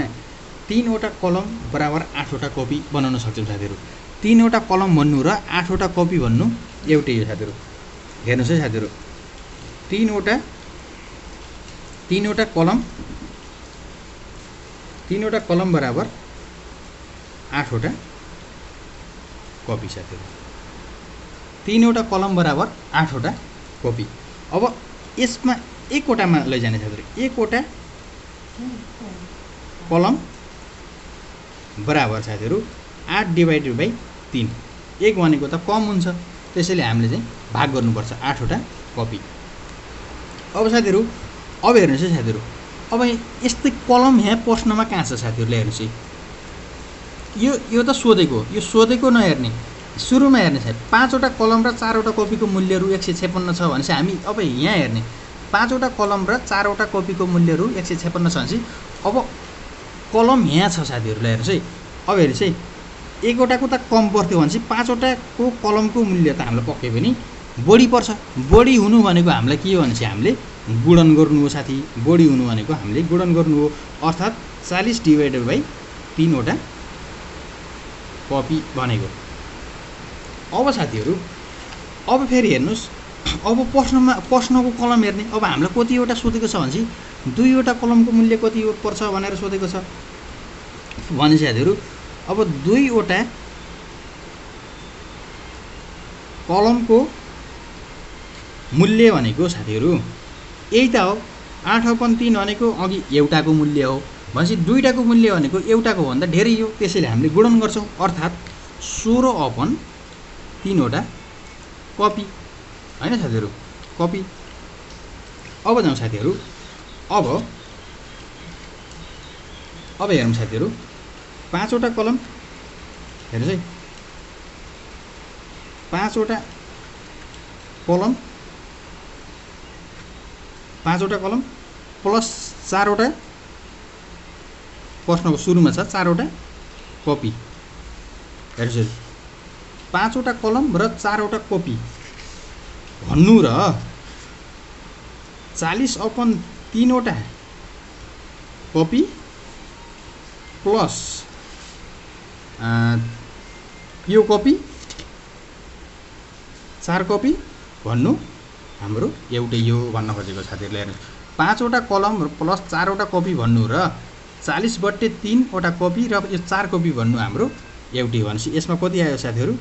S1: तिनवटा कलम बराबर आठवटा कपी बनाउन सक्छौँ साथीहरू तिनवटा कलम भन्नु र आठवटा कपी भन्नु एउटै हो साथीहरू हेर्नुहोस् है साथीहरू तिनवटा तिनवटा कलम तिनवटा कलम बराबर आठवटा कपी साथीहरू तिनवटा कलम बराबर आठवटा कपी अब यसमा एकवटामा लैजाने छात्रु एकवटा कलम बराबर साथीहरू आठ डिभाइडेड बाई तिन एक भनेको त कम हुन्छ त्यसैले हामीले चाहिँ भाग गर्नुपर्छ आठवटा कपी अब साथीहरू अब हेर्नुहोस् है साथीहरू अब यस्तै कलम यहाँ प्रश्नमा कहाँ छ साथीहरूले हेर्नुहोस् है यो यो त सोधेको यो सोधेको नहेर्ने सुरुमा हेर्ने साहेब पाँचवटा कलम र चारवटा कपीको मूल्य रु एक सय छेपन्न छ भनेपछि हामी अब यहाँ हेर्ने पाँचवटा कलम र चारवटा कपीको मूल्य रु एक सय छेपन्न छ भनेपछि अब कलम यहाँ छ साथीहरूलाई हेर्नुहोस् है अब हेर्नुहोस् है एकवटाको त कम पर्थ्यो भनेपछि पाँचवटाको कलमको मूल्य त हामीलाई पक्कै पनि बढी पर्छ बढी हुनु भनेको हामीलाई के हो भनेपछि हामीले गुणन गर्नु हो साथी बढी हुनु भनेको हामीले गुणन गर्नु हो अर्थात् चालिस डिभाइडेड बाई तिनवटा कपी भनेको अब साथीहरू अब फेरि हेर्नुहोस् अब प्रश्नमा प्रश्नको कलम हेर्ने अब हामीलाई कतिवटा सोधेको छ भने चाहिँ दुईवटा कलमको मूल्य कति पर्छ भनेर सोधेको छ भने साथीहरू अब दुईवटा कलमको मूल्य भनेको साथीहरू यही त हो आठ अपन तिन भनेको अघि एउटाको मूल्य हो भनेपछि दुईवटाको मूल्य भनेको एउटाको भन्दा धेरै हो त्यसैले हामीले गुणन गर्छौँ अर्थात् सोह्र अपन तिनवटा कपी होइन साथीहरू कपी अब जाउँ साथीहरू अब अब हेरौँ साथीहरू पाँचवटा कलम हेर्नुहोस् है पाँचवटा कलम पाँचवटा कलम प्लस चारवटा प्रश्नको सुरुमा छ चारवटा कपी हेर्नुहोस् पाँचवटा कलम र चारवटा कपी भन्नु र चालिस अपन तिनवटा कपी प्लस यो कपी चार कपी भन्नु हाम्रो एउटै यो भन्न खोजेको साथीहरूले हेर्नु पाँचवटा कलम प्लस चारवटा कपी भन्नु र चालिस बट्टे तिनवटा कपी र यो चार कपी भन्नु हाम्रो एउटै भनेपछि यसमा कति आयो साथीहरू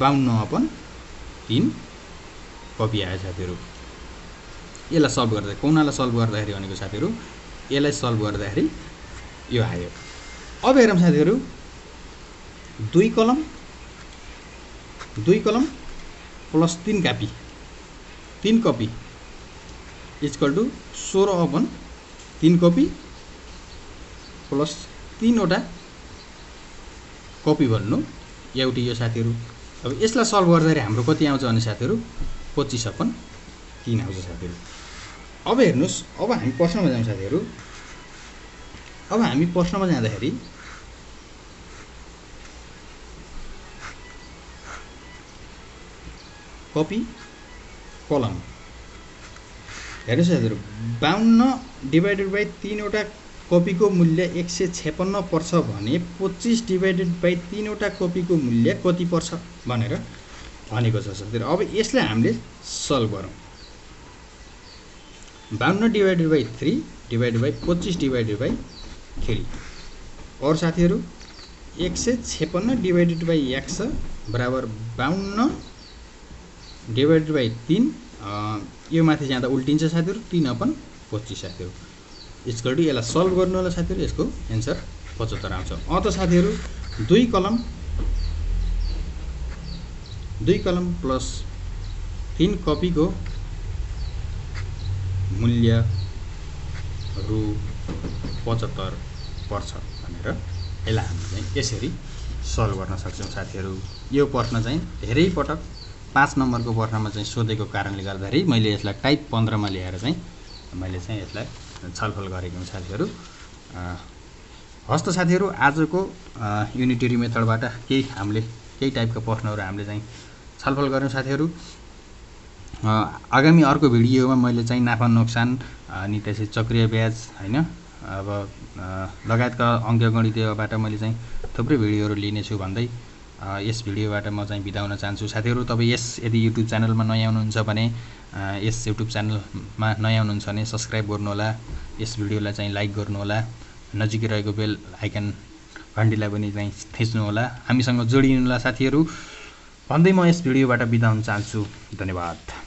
S1: बाहुन्न अपन तिन कपी आयो साथीहरू यसलाई सल्भ गर्दा कोनालाई सल्भ गर्दाखेरि भनेको साथीहरू यसलाई सल्भ गर्दाखेरि यो आयो अब हेरौँ साथीहरू दुई कलम दुई कलम प्लस तिन कापी तिन कपी इजकल टु सोह्र अपन तिन कपी प्लस तिनवटा कपी भन्नु एउटी यो साथीहरू अब यसलाई सल्भ गर्दाखेरि हाम्रो कति आउँछ भने साथीहरू पच्चिस अपन तिन आउँछ साथीहरू अब हेर्नुहोस् अब हामी प्रश्नमा जाउँ साथीहरू अब हामी प्रश्नमा जाँदाखेरि कपी कलम हेर्नुहोस् साथीहरू बाहुन्न डिभाइडेड बाई तिनवटा कपीको मूल्य एक सय छेपन्न पर्छ भने पच्चिस डिभाइडेड बाई तिनवटा कपीको मूल्य कति पर्छ भनेर भनेको छ सर अब यसलाई हामीले सल्भ गरौँ बाहन्न divided by three divided by पच्चिस डिभाइडेड बाई थ्री अरू साथीहरू एक सय छेपन्न डिभाइडेड बाई एक बराबर बाहन्न डिभाइडेड बाई तिन यो माथि जाँदा उल्टिन्छ साथीहरू तिन अपन पच्चिस साथीहरू इजकल यसलाई सल्भ गर्नु होला साथीहरू यसको एन्सर पचहत्तर आउँछ अँ त साथीहरू दुई कलम दुई कलम प्लस तिन कपीको मूल्य रु पचहत्तर पर्छ भनेर यसलाई हामी चाहिँ यसरी सल्भ गर्न सक्छौँ साथीहरू यो प्रश्न चाहिँ धेरै पटक पाँच नम्बरको प्रश्नमा चाहिँ सोधेको कारणले गर्दाखेरि मैले यसलाई टाइप पन्ध्रमा ल्याएर चाहिँ मैले चाहिँ यसलाई छलफल गरेका हौँ साथीहरू हस्त साथीहरू आजको युनिटेरी मेथडबाट केही हामीले केही टाइपका प्रश्नहरू हामीले चाहिँ छलफल गऱ्यौँ साथीहरू आगामी अर्को भिडियोमा मैले चाहिँ नाफा नोक्सान अनि त्यसै चक्रिय ब्याज होइन अब लगायतका गणितबाट मैले चाहिँ थुप्रै भिडियोहरू लिनेछु भन्दै यस भिडियोबाट म चाहिँ बिदा हुन चाहन्छु साथीहरू तपाईँ यस यदि युट्युब च्यानलमा नयाँ हुनुहुन्छ भने यस युट्युब च्यानलमा नयाँ हुनुहुन्छ भने सब्सक्राइब गर्नुहोला यस भिडियोलाई चाहिँ लाइक गर्नुहोला नजिकै रहेको बेल आइकन घन्टीलाई पनि चाहिँ थिच्नुहोला हामीसँग जोडिनुहोला साथीहरू भन्दै म यस भिडियोबाट बिदा हुन चाहन्छु धन्यवाद